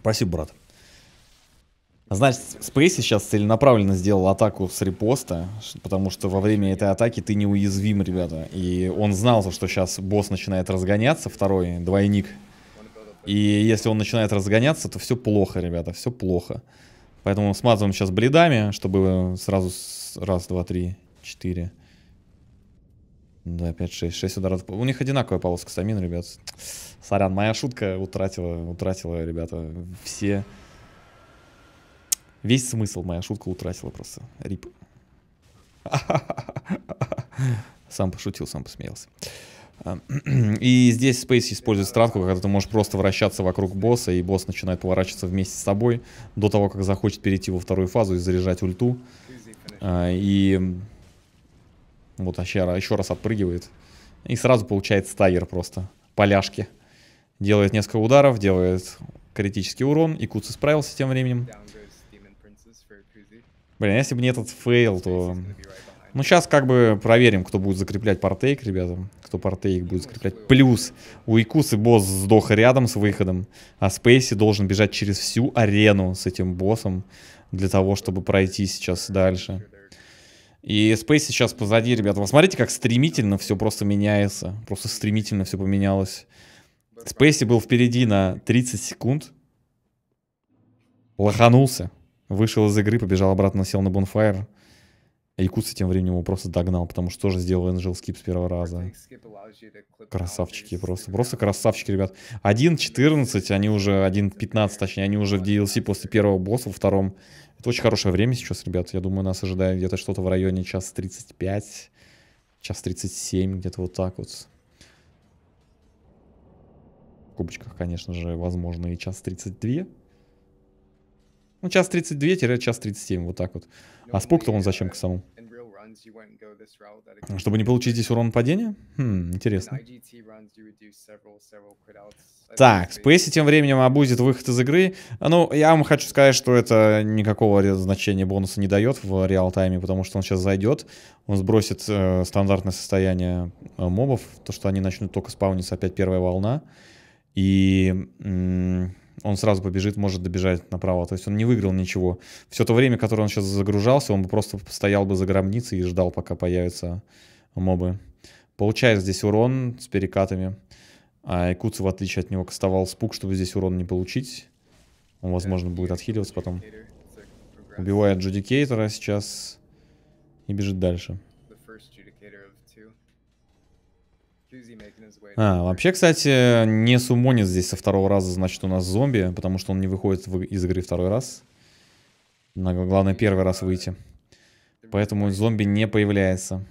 Спасибо, брат. Значит, Спейси сейчас целенаправленно сделал атаку с репоста, потому что во время этой атаки ты неуязвим, ребята. И он знал, что сейчас босс начинает разгоняться, второй двойник. И если он начинает разгоняться, то все плохо, ребята, все плохо. Поэтому смазываем сейчас бледами, чтобы сразу раз, два, три, четыре. Да, пять, шесть. Шесть ударов. У них одинаковая полоска стамин, ребят. Сорян, моя шутка утратила, утратила, ребята, все... Весь смысл моя шутка утратила просто. Рип. Сам пошутил, сам посмеялся. А, и здесь Space использует стратку, когда ты можешь просто вращаться вокруг босса, и босс начинает поворачиваться вместе с тобой до того, как захочет перейти во вторую фазу и заряжать ульту. А, и вот еще, еще раз отпрыгивает. И сразу получает стагер просто. Поляшки делает несколько ударов, делает критический урон, и Куцу справился тем временем. Блин, а если бы не этот фейл, то... Ну, сейчас как бы проверим, кто будет закреплять партейк, ребята. Кто партейк будет закреплять. Плюс у Икусы босс сдох рядом с выходом, а Спейси должен бежать через всю арену с этим боссом для того, чтобы пройти сейчас дальше. И Спейси сейчас позади, ребята. Посмотрите, как стремительно все просто меняется. Просто стремительно все поменялось. Спейси был впереди на 30 секунд. Лоханулся. Вышел из игры, побежал обратно, сел на бонфайр. Якутса тем временем его просто догнал, потому что тоже сделал Angel скип с первого раза. Красавчики просто. Просто красавчики, ребят. 1.14, они уже 1.15, точнее, они уже в DLC после первого босса, во втором. Это очень хорошее время сейчас, ребят. Я думаю, нас ожидает где-то что-то в районе час 35, час 37, где-то вот так вот кубочках, конечно же, возможно и час 32. Ну, час 32 час 37, вот так вот. А спук-то он зачем к самому? А, чтобы не получить здесь урон падения? Хм, интересно. Так, Спейси тем временем обузит выход из игры. Ну, я вам хочу сказать, что это никакого значения бонуса не дает в реал-тайме, потому что он сейчас зайдет, он сбросит э, стандартное состояние э, мобов, то, что они начнут только спауниться опять первая волна и он сразу побежит, может добежать направо. То есть он не выиграл ничего. Все то время, которое он сейчас загружался, он бы просто стоял бы за гробницей и ждал, пока появятся мобы. Получает здесь урон с перекатами. А Икуцу в отличие от него, кастовал спук, чтобы здесь урон не получить. Он, возможно, будет отхиливаться потом. Убивает джудикейтора сейчас и бежит дальше. А, вообще, кстати, не сумонит здесь со второго раза, значит, у нас зомби, потому что он не выходит из игры второй раз. Надо, главное, первый э, раз выйти. Поэтому зомби не появляется.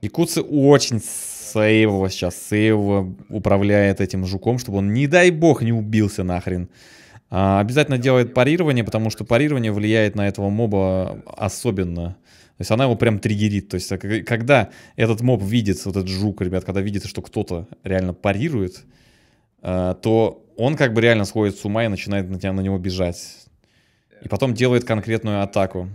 Икуцы очень сейво сейчас, сейво управляет этим жуком, чтобы он, не дай бог, не убился нахрен. А, обязательно делает парирование, потому что парирование влияет на этого моба особенно. То есть она его прям триггерит. То есть а когда этот моб видит, вот этот жук, ребят, когда видит, что кто-то реально парирует, а, то он как бы реально сходит с ума и начинает на, тебя, на него бежать. И потом делает конкретную атаку.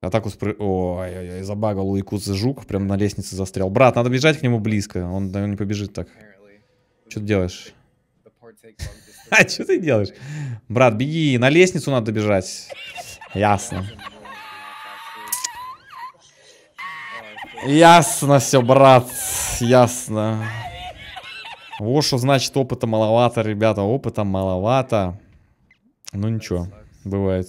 Атаку спры... Ой-ой-ой, забагал у Якудзы жук, прям на лестнице застрял. Брат, надо бежать к нему близко, он, наверное, не побежит так. Что ты делаешь? А, что ты делаешь? Брат, беги, на лестницу надо бежать. Ясно. Ясно все, брат, ясно. Вот что значит опыта маловато, ребята, опыта маловато. Ну ничего, бывает.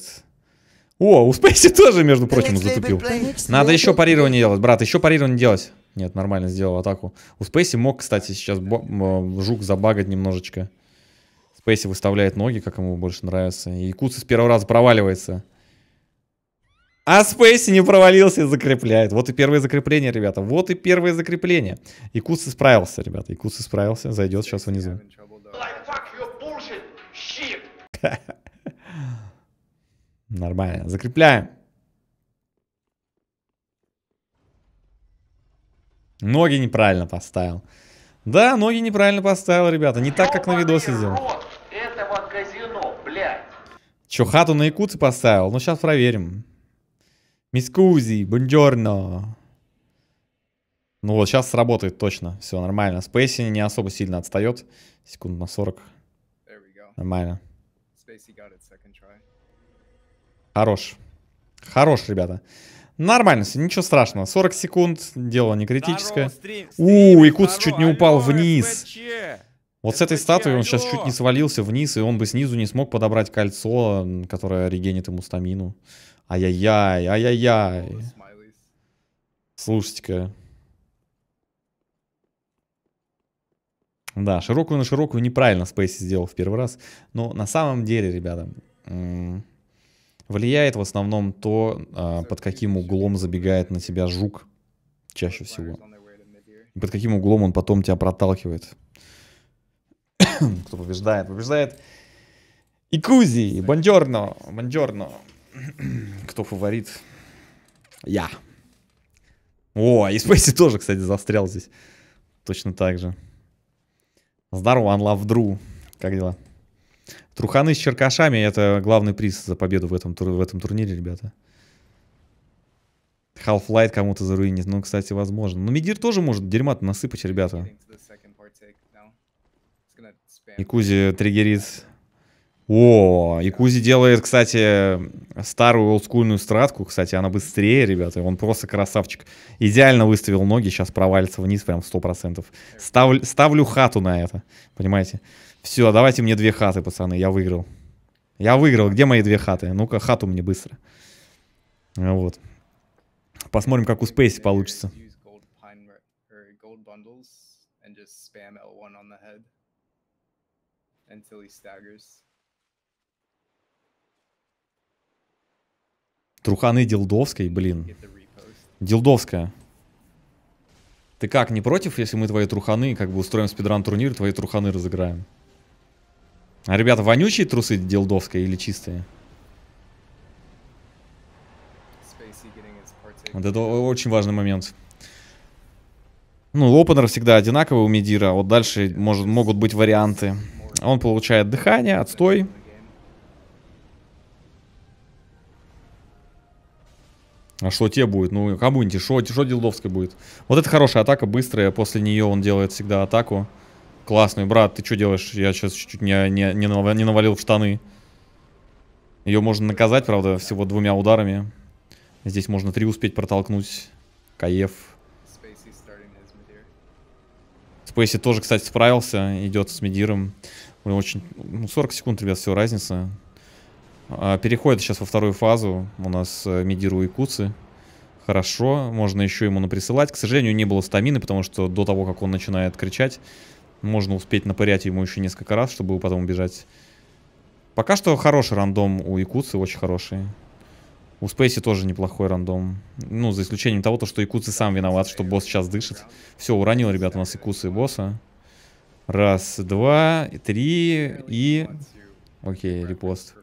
О, у Спейси тоже, между прочим, затупил. Надо еще парирование делать, брат, еще парирование делать. Нет, нормально сделал атаку. У Спейси мог, кстати, сейчас э, жук забагать немножечко. Спейси выставляет ноги, как ему больше нравится. И Куц с первого раза проваливается. А Спейси не провалился и закрепляет. Вот и первое закрепление, ребята. Вот и первое закрепление. Икус исправился, ребята. Икус исправился. Зайдет сейчас внизу. Нормально. Закрепляем. Ноги неправильно поставил. Да, ноги неправильно поставил, ребята. Не так, как на видосе сделал. Этого Чё, хату на якутцы поставил? Ну, сейчас проверим. Мискузи, scusi, Ну вот, сейчас сработает точно. Все нормально. Спейси не особо сильно отстает. Секунд на 40. Нормально. Хорош. Хорош, ребята. Нормально, ничего страшного. 40 секунд, дело не критическое. У, Икутс чуть не упал вниз. Вот с этой статуей он сейчас чуть не свалился вниз, и он бы снизу не смог подобрать кольцо, которое регенит ему стамину. Ай-яй-яй, ай-яй-яй. Слушайте-ка. Да, широкую на широкую неправильно Спейси сделал в первый раз. Но на самом деле, ребята, влияет в основном то, а, под каким углом забегает на тебя жук чаще всего. И под каким углом он потом тебя проталкивает. Кто побеждает? Побеждает Икузи, бонджорно, бонджорно. Кто фаворит? Я. О, а и Спейси тоже, кстати, застрял здесь. Точно так же. Здорово, Unlove Drew. Как дела? Труханы с черкашами — это главный приз за победу в этом, в этом турнире, ребята. Half-Light кому-то заруинит. Ну, кстати, возможно. Но Мидир тоже может дерьма -то насыпать, ребята. Икузи триггерит о, Якузи делает, кстати, старую олдскульную стратку, кстати, она быстрее, ребята, он просто красавчик. Идеально выставил ноги, сейчас провалится вниз прям 100%. Ставлю, ставлю хату на это, понимаете? Все, давайте мне две хаты, пацаны, я выиграл. Я выиграл, где мои две хаты? Ну-ка, хату мне быстро. Вот. Посмотрим, как у Спейси получится. until he staggers. Труханы Дилдовской, блин. Дилдовская. Ты как, не против, если мы твои труханы, как бы устроим спидран-турнир, твои труханы разыграем? А, ребята, вонючие трусы Дилдовской или чистые? Вот это очень важный момент. Ну, опенеры всегда одинаковый у Медира, а вот дальше может, могут быть варианты. Он получает дыхание, отстой. А что те будет? Ну, кому кабуньте, что Дилдовской будет? Вот это хорошая атака, быстрая. После нее он делает всегда атаку. Классный, брат, ты что делаешь? Я сейчас чуть-чуть не, не, не навалил в штаны. Ее можно наказать, правда, всего двумя ударами. Здесь можно три успеть протолкнуть. Каев. Спейси тоже, кстати, справился. Идет с Медиром. Очень... Ну, 40 секунд, ребят, все, разница. А, переходит сейчас во вторую фазу. У нас э, Медиру и Куцы. Хорошо, можно еще ему наприсылать. К сожалению, не было стамины, потому что до того, как он начинает кричать, можно успеть напырять ему еще несколько раз, чтобы потом убежать. Пока что хороший рандом у Якуцы, очень хороший. У Спейси тоже неплохой рандом. Ну, за исключением того, то, что Якуцы сам виноват, что босс сейчас дышит. Все, уронил, ребят, у нас Якуцы и босса. Раз, два, три и... Окей, репост.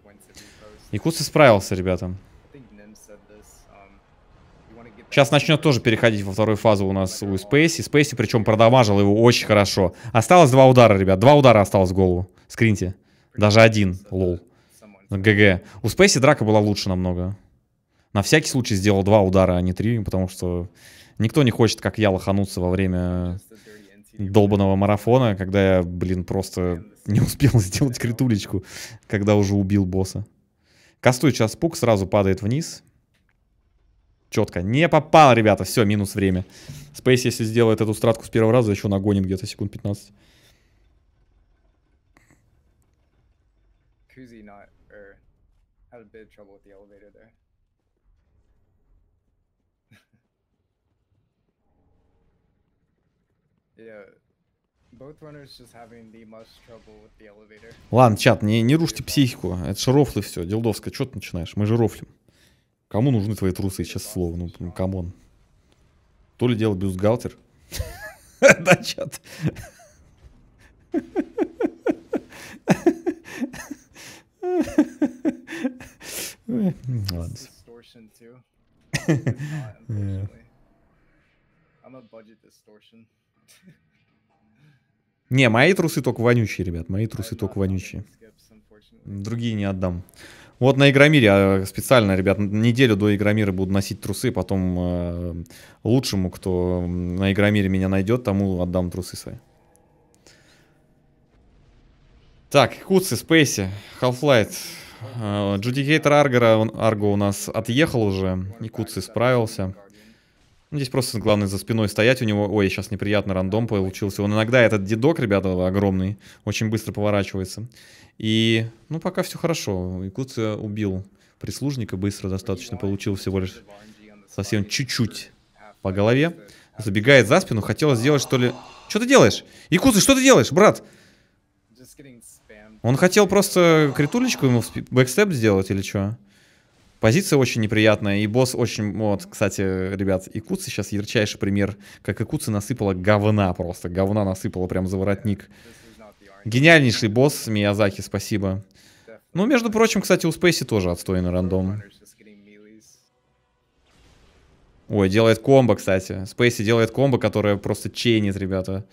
Якус справился, ребята. Сейчас начнет тоже переходить во вторую фазу у нас у Спейси. Спейси причем продамажил его очень хорошо. Осталось два удара, ребят. Два удара осталось в голову. Скриньте. Даже один. Лол. ГГ. У Спейси драка была лучше намного. На всякий случай сделал два удара, а не три, потому что никто не хочет, как я, лохануться во время долбанного марафона, когда я, блин, просто не успел сделать критулечку, когда уже убил босса. Кастует сейчас пук, сразу падает вниз. Четко. Не попал, ребята. Все, минус время. Спейс, если сделает эту стратку с первого раза, еще нагонит где-то секунд 15. Er, yeah, Ладно, чат, не, не рушьте психику. Это же рофлы все. Делдовская, что ты начинаешь? Мы же рофлим. Кому нужны твои трусы? Сейчас слово. Ну, ну камон. То ли дело бюстгальтер. Да, чат. Ладно. I'm a budget distortion. Не, мои трусы только вонючие, ребят. Мои трусы только вонючие. Другие не отдам. Вот на Игромире а специально, ребят, неделю до Игромира буду носить трусы, потом э, лучшему, кто на Игромире меня найдет, тому отдам трусы свои. Так, Куцы, Спейси, Half-Light. Э, Джудикейтер Аргора, Арго у нас отъехал уже, и Куцы справился. Ну, здесь просто главное за спиной стоять у него. Ой, сейчас неприятно рандом получился. Он иногда, этот дедок, ребята, огромный, очень быстро поворачивается. И, ну, пока все хорошо. Якуция убил прислужника быстро достаточно. Получил всего лишь совсем чуть-чуть по голове. Забегает за спину. хотел сделать, что ли... Что ты делаешь? Якуция, что ты делаешь, брат? Он хотел просто критулечку ему в бэкстеп сделать или что? Позиция очень неприятная, и босс очень... Вот, кстати, ребят, икуцы сейчас ярчайший пример, как икуцы насыпала говна просто. Говна насыпала прям за воротник. Гениальнейший босс, Миязаки, спасибо. Ну, между прочим, кстати, у Спейси тоже отстойный рандом. Ой, делает комбо, кстати. Спейси делает комбо, которое просто чейнит, ребята.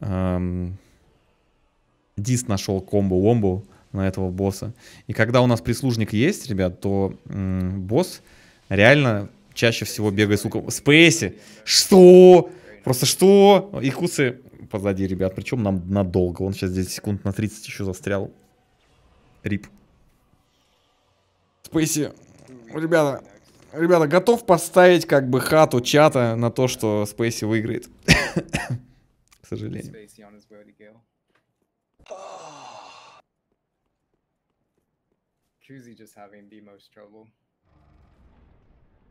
Эм... Дис нашел комбо-вомбу на этого босса. И когда у нас прислужник есть, ребят, то м- босс реально чаще всего бегает, сука, в спейсе. Что? Просто что? Икусы позади, ребят. Причем нам надолго. Он сейчас здесь секунд на 30 еще застрял. Рип. Спейси, ребята, ребята, готов поставить как бы хату чата на то, что Спейси выиграет. К сожалению.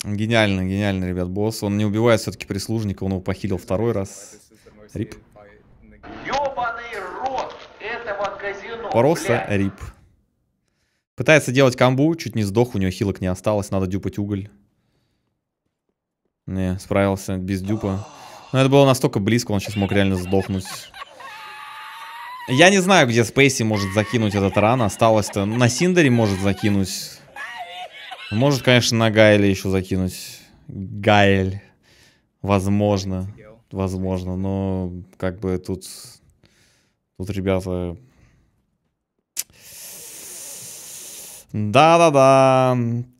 Гениально, гениально, ребят, босс. Он не убивает все-таки прислужника, он его похилил второй раз. Рип. Казино, Просто рип. Пытается делать камбу, чуть не сдох, у него хилок не осталось, надо дюпать уголь. Не, справился без дюпа. Но это было настолько близко, он сейчас мог реально сдохнуть. Я не знаю, где Спейси может закинуть этот ран. Осталось-то на Синдере может закинуть. Может, конечно, на Гайле еще закинуть. Гайль. Возможно. Возможно. Но как бы тут... Тут, ребята... Да-да-да.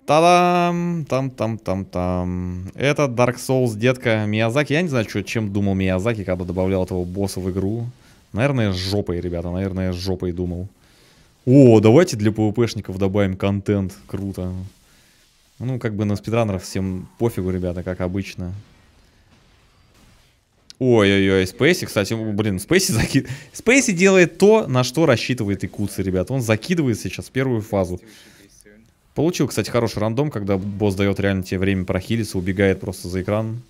Та-дам! Там-там-там-там. Это Dark Souls, детка Миязаки. Я не знаю, что, чем думал Миязаки, когда добавлял этого босса в игру. Наверное, с жопой, ребята, наверное, с жопой думал. О, давайте для ПВПшников добавим контент. Круто. Ну, как бы на спидранеров всем пофигу, ребята, как обычно. Ой-ой-ой, Спейси, кстати, блин, Спейси закид... Спейси делает то, на что рассчитывает и Куцы, ребят. Он закидывает сейчас первую фазу. Получил, кстати, хороший рандом, когда босс дает реально тебе время прохилиться, убегает просто за экран.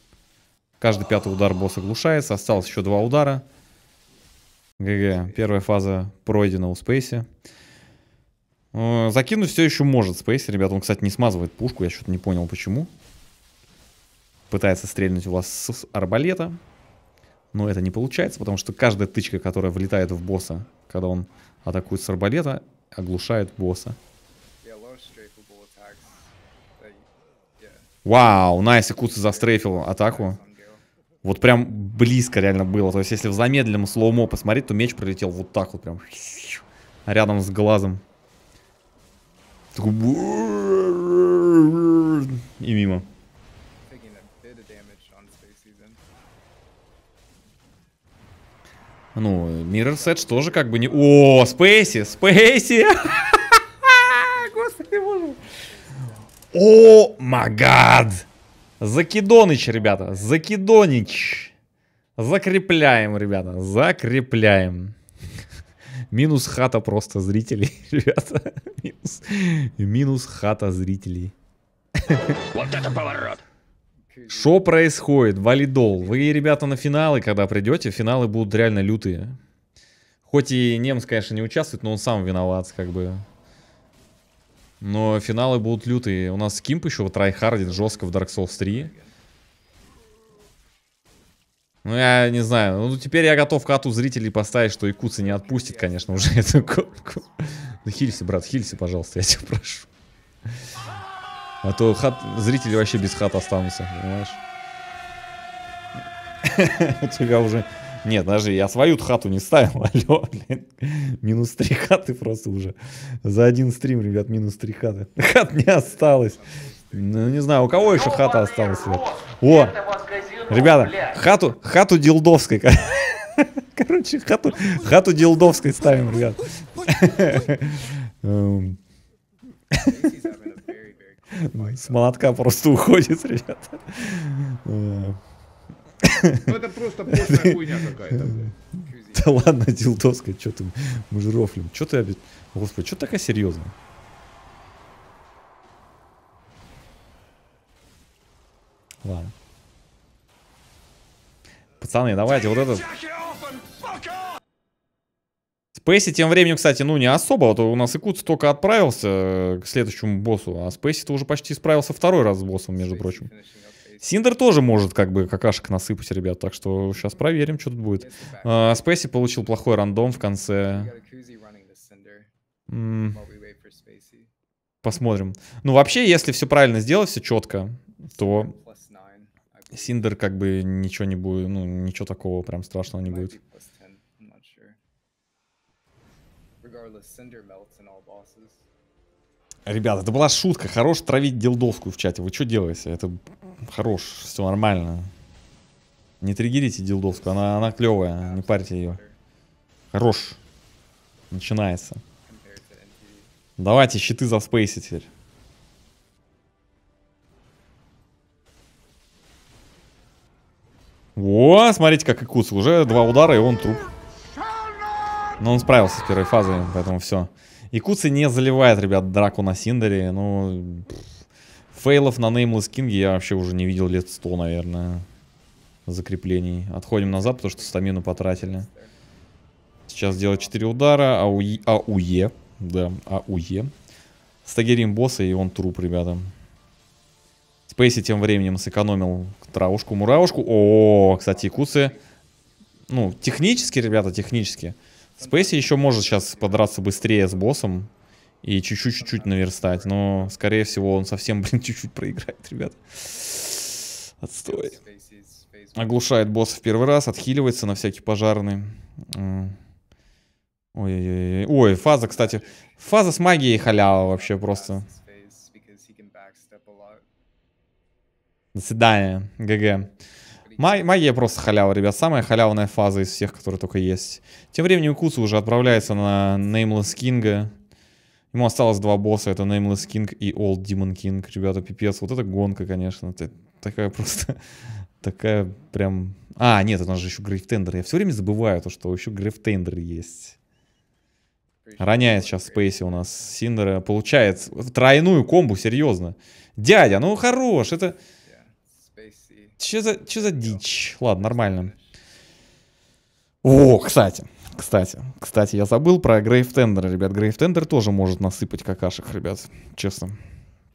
Каждый пятый удар босса глушается, осталось еще два удара. ГГ. Первая фаза пройдена у Спейси. Э, закинуть все еще может Спейси. Ребята, он, кстати, не смазывает пушку. Я что-то не понял, почему. Пытается стрельнуть у вас с арбалета. Но это не получается, потому что каждая тычка, которая влетает в босса, когда он атакует с арбалета, оглушает босса. Вау, Найс и Куца застрейфил атаку. Вот прям близко реально было. То есть, если в замедленном слоумо посмотреть, то меч пролетел вот так вот прям. Рядом с глазом. И мимо. Ну, Mirror Set тоже как бы не... О, Спейси, Спейси! Господи боже. О, магад! Закидоныч, ребята, закидонич. Закрепляем, ребята, закрепляем. Минус хата просто зрителей, ребята. Минус, минус хата зрителей. Вот это поворот. Что происходит? Валидол. Вы, ребята, на финалы, когда придете, финалы будут реально лютые. Хоть и немец, конечно, не участвует, но он сам виноват, как бы. Но финалы будут лютые. У нас Кимп еще вот трайхардит жестко в Dark Souls 3. Ну, я не знаю. Ну, теперь я готов кату зрителей поставить, что Якуца не отпустит, конечно, уже эту копку. Ну, хилься, брат, хилься, пожалуйста, я тебя прошу. А то хат... зрители вообще без хата останутся, понимаешь? У тебя уже нет, даже я свою хату не ставил. Алло, блин. Минус три хаты просто уже. За один стрим, ребят, минус три хаты. Хат не осталось. Ну, не знаю, у кого еще хата осталась? Рот, О, ребята, хату, хату дилдовской. Короче, хату, хату дилдовской ставим, ребят. С молотка просто уходит, ребята. Э, ну, это просто хуйня какая-то, Да ладно, дилдоска, что ты, мы же рофлим. Что ты, господи, что такая серьезная? Ладно. Пацаны, давайте вот этот... Спейси тем временем, кстати, ну не особо. Вот у нас Икут только отправился э, к следующему боссу, а Спейси-то уже почти справился второй раз с боссом, между прочим. Синдер тоже может как бы какашек насыпать, ребят, так что сейчас проверим, что тут будет. А, Спейси получил плохой рандом в конце. М Посмотрим. Ну, вообще, если все правильно сделать, все четко, то Синдер как бы ничего не будет, ну, ничего такого прям страшного не будет. Ребята, это была шутка. Хорош травить дилдовскую в чате. Вы что делаете? Это хорош, все нормально. Не триггерите дилдовскую, она, она клевая, не парьте ее. Хорош. Начинается. Давайте щиты за спейси теперь. О, смотрите, как Икус. Уже два удара, и он труп. Но он справился с первой фазой, поэтому все. Икуцы не заливает, ребят, драку на Синдере. Ну... Но... Фейлов на Nameless King я вообще уже не видел лет 100, наверное, закреплений. Отходим назад, потому что стамину потратили. Сейчас делать 4 удара, АУЕ, АУЕ да, АУЕ. Стагерим босса, и он труп, ребята. Спейси тем временем сэкономил травушку, муравушку. О, кстати, кусы Ну, технически, ребята, технически. Спейси еще может сейчас подраться быстрее с боссом. И чуть-чуть-чуть наверстать. Но, скорее всего, он совсем, блин, чуть-чуть проиграет, ребят. Отстой. Оглушает босса в первый раз, отхиливается на всякий пожарный. Ой-ой-ой. Ой, фаза, кстати. Фаза с магией халява вообще просто. До свидания, ГГ. Магия просто халява, ребят. Самая халявная фаза из всех, которые только есть. Тем временем Куцу уже отправляется на Nameless Кинга. Ему осталось два босса, это Nameless King и Old Demon King. Ребята, пипец, вот это гонка, конечно. Это такая просто... Такая прям... А, нет, у нас же еще Грейфтендер. Я все время забываю то, что еще Грейфтендер есть. Роняет сейчас Спейси у нас Синдера. Получает тройную комбу, серьезно. Дядя, ну хорош, это... Че за, че за дичь? Ладно, нормально. О, кстати. Кстати, кстати, я забыл про Грейв Тендер, ребят. Грейв Тендер тоже может насыпать какашек, ребят, честно.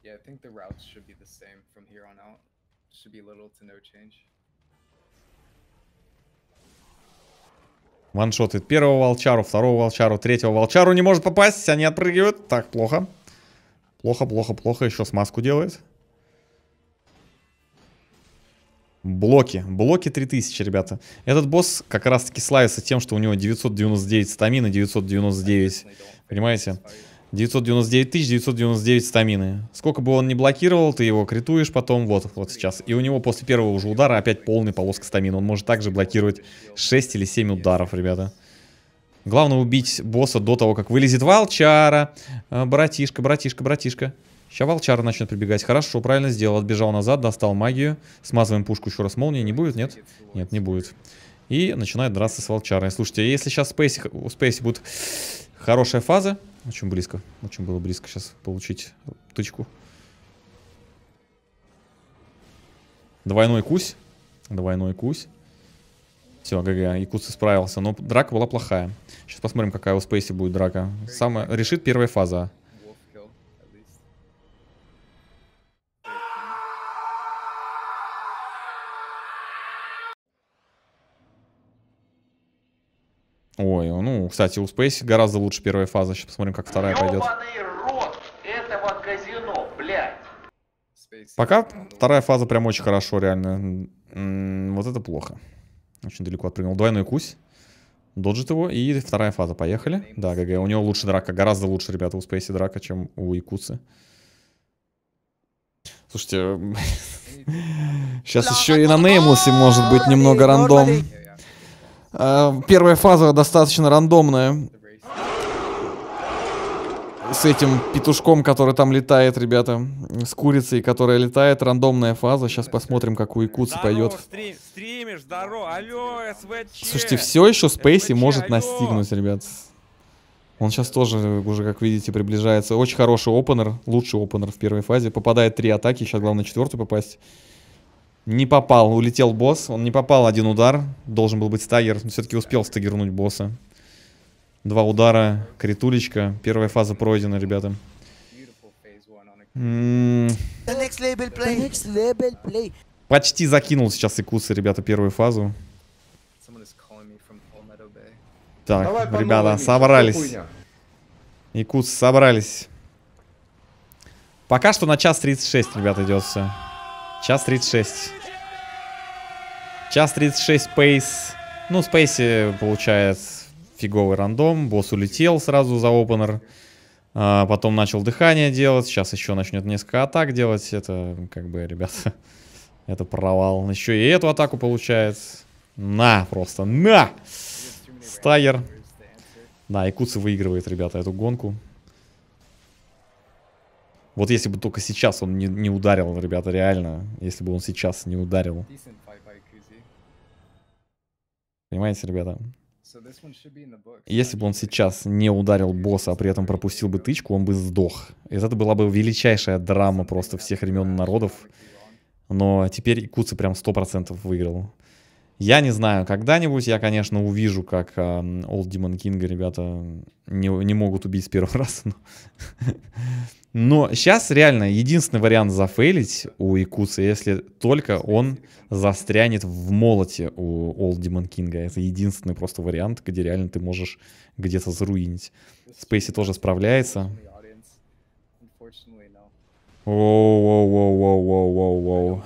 Yeah, Ваншотит первого волчару, второго волчару, третьего волчару. Не может попасть, они отпрыгивают. Так, плохо. Плохо, плохо, плохо. Еще смазку делает. Блоки. Блоки 3000, ребята. Этот босс как раз-таки славится тем, что у него 999 стамины, 999, понимаете? 999 тысяч, 999 стамины. Сколько бы он ни блокировал, ты его критуешь потом, вот, вот сейчас. И у него после первого уже удара опять полный полоска стамина. Он может также блокировать 6 или 7 ударов, ребята. Главное убить босса до того, как вылезет волчара. Э, братишка, братишка, братишка. Сейчас волчара начнет прибегать. Хорошо, правильно сделал. Отбежал назад, достал магию. Смазываем пушку еще раз молнии. Не будет, нет? Нет, не будет. И начинает драться с волчарой. Слушайте, если сейчас спейси, у спейси будет хорошая фаза. Очень близко. Очень было близко сейчас получить тычку. Двойной кусь. Двойной кусь. Все, ГГ, и кусь справился. Но драка была плохая. Сейчас посмотрим, какая у Спейси будет драка. Самая... Решит первая фаза. Ой, ну, кстати, у Space гораздо лучше первая фаза. Сейчас посмотрим, как вторая пойдет. рот этого казино, блядь. Пока вторая фаза прям очень хорошо, реально. М -м, вот это плохо. Очень далеко отпрыгнул. Двойной кусь. Доджит его. И вторая фаза. Поехали. Да, ГГ. У него лучше драка. Гораздо лучше, ребята, у Спейси драка, чем у Якуцы. Слушайте, сейчас еще и на Неймусе может быть немного рандом. Э, первая фаза достаточно рандомная. С этим петушком, который там летает, ребята. С курицей, которая летает. Рандомная фаза. Сейчас посмотрим, как у Якутса пойдет. Слушайте, все еще Спейси может настигнуть, ребят. Он сейчас тоже уже, как видите, приближается. Очень хороший опенер. Лучший опенер в первой фазе. Попадает три атаки. Сейчас главное четвертую попасть. Не попал, улетел босс. Он не попал один удар. Должен был быть стагер, но все-таки успел стагернуть босса. Два удара, критулечка. Первая фаза пройдена, ребята. Почти закинул сейчас Икусы, ребята, первую фазу. Так, Давай ребята, собрались. Икусы собрались. Пока что на час 36, ребята, идет все. Час 36. Час 36 Пейс. Ну, в получает фиговый рандом. Босс улетел сразу за опенер. А, потом начал дыхание делать. Сейчас еще начнет несколько атак делать. Это, как бы, ребята, это провал. Еще и эту атаку получает. На, просто, на! Стайер. Да, и Куци выигрывает, ребята, эту гонку. Вот если бы только сейчас он не, не ударил, ребята, реально. Если бы он сейчас не ударил. Понимаете, ребята? Если бы он сейчас не ударил босса, а при этом пропустил бы тычку, он бы сдох. И это была бы величайшая драма просто всех времен народов. Но теперь Икуци прям 100% выиграл. Я не знаю, когда-нибудь я, конечно, увижу, как Олд Димон Кинга, ребята, не, не могут убить с первого раза. Но но сейчас реально единственный вариант зафейлить у Якуса, если только он застрянет в молоте у Олд Демон Кинга. Это единственный просто вариант, где реально ты можешь где-то заруинить. Спейси тоже справляется. Воу-воу-воу-воу-воу-воу-воу.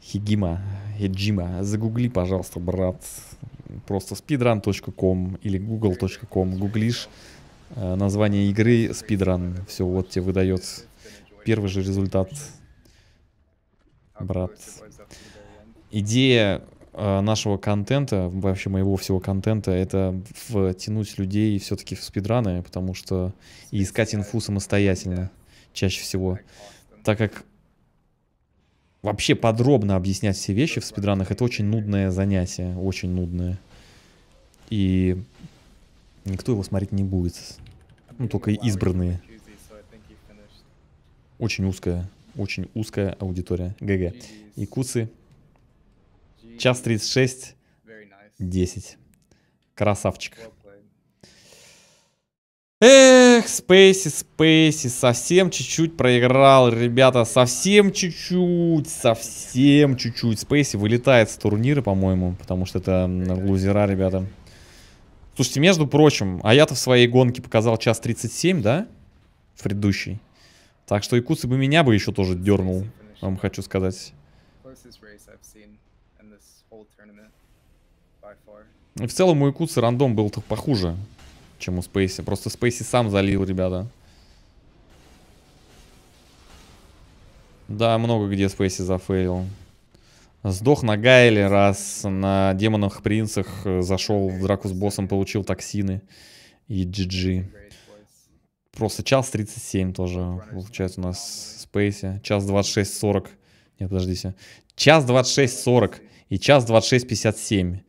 Хигима, Хиджима, загугли, пожалуйста, брат просто speedrun.com или google.com, гуглишь э, название игры speedrun, все, вот тебе выдает первый же результат, брат. Идея э, нашего контента, вообще моего всего контента, это втянуть людей все-таки в спидраны, потому что и искать инфу самостоятельно чаще всего. Так как вообще подробно объяснять все вещи в спидранах, это очень нудное занятие, очень нудное. И никто его смотреть не будет. Ну, только избранные. Очень узкая, очень узкая аудитория. ГГ. И куцы. Час 36, 10. Красавчик. Эх, Спейси, Спейси, совсем чуть-чуть проиграл, ребята, совсем чуть-чуть, совсем чуть-чуть. Спейси вылетает с турнира, по-моему, потому что это лузера, ребята. Слушайте, между прочим, а я-то в своей гонке показал час 37, да? В предыдущей. Так что Якуцы бы меня бы еще тоже дернул, вам хочу сказать. И в целом у Якуцы рандом был-то похуже чем у Спейси. Просто Спейси сам залил, ребята. Да, много где Спейси зафейлил. Сдох на Гайле раз, на Демонах Принцах, э, зашел в драку с боссом, получил токсины и GG. Просто час 37 тоже получается у нас Спейси. Час 26.40. Нет, подождите. Час 26.40 и час 26.57.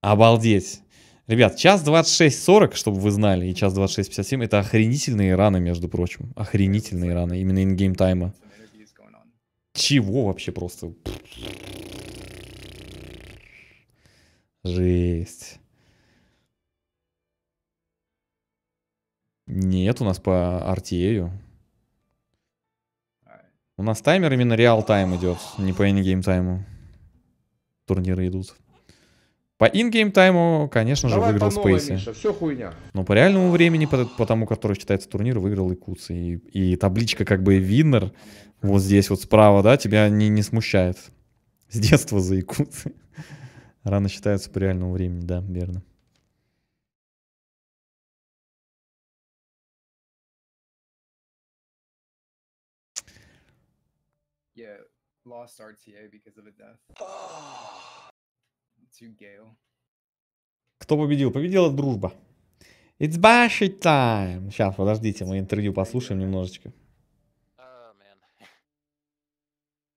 Обалдеть. Ребят, час 26.40, чтобы вы знали, и час 26.57 это охренительные раны, между прочим. Охренительные раны, именно ингейм тайма. Чего вообще просто? Жесть. Нет у нас по RTA. У нас таймер именно реал-тайм идет, не по ингейм тайму. Турниры идут. По ингейм тайму, конечно Давай же, выиграл Спейси. Все хуйня. Но по реальному времени, по, по тому, который считается турнир, выиграл и И, и табличка как бы виннер вот здесь вот справа, да, тебя не, не смущает. С детства за Якутцы. Рано считается по реальному времени, да, верно. Yeah, lost RTA because of a death. Кто победил? Победила дружба. It's bashing time. Сейчас, подождите, мы интервью послушаем немножечко.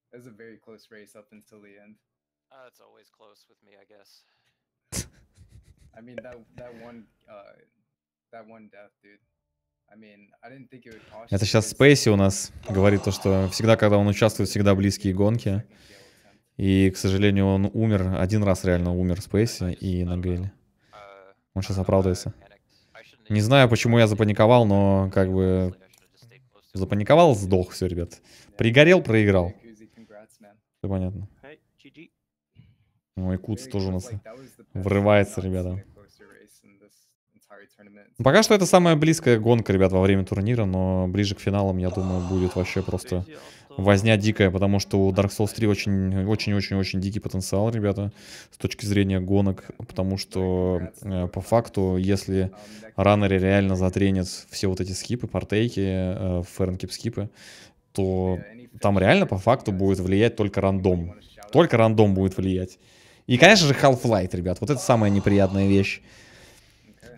Это сейчас Спейси у нас говорит то, что всегда, когда он участвует, всегда близкие гонки. И, к сожалению, он умер, один раз реально умер в Спейсе и на а, Он сейчас а, оправдывается. Не знаю, почему я запаниковал, но как бы... Запаниковал, сдох, все, ребят. Пригорел, проиграл. Все понятно. Ну и Куц тоже у нас врывается, ребята. Пока что это самая близкая гонка, ребят, во время турнира, но ближе к финалам, я думаю, будет вообще просто возня дикая, потому что у Dark Souls 3 очень-очень-очень-очень дикий потенциал, ребята, с точки зрения гонок, потому что э, по факту, если раннеры реально затренят все вот эти скипы, партейки, э, фернкип-скипы, то там реально по факту будет влиять только рандом. Только рандом будет влиять. И, конечно же, Half-Life, ребят, вот это самая неприятная вещь.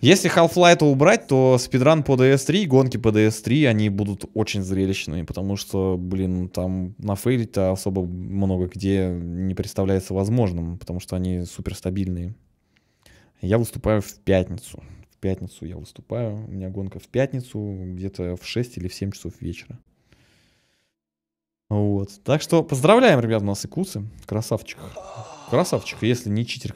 Если Half-Life убрать, то спидран по DS3, гонки по DS3, они будут очень зрелищные, потому что, блин, там на фейлить-то особо много где не представляется возможным, потому что они суперстабильные. Я выступаю в пятницу. В пятницу я выступаю. У меня гонка в пятницу, где-то в 6 или в 7 часов вечера. Вот. Так что поздравляем, ребят, у нас и куцы. Красавчик. Красавчик, если не читер,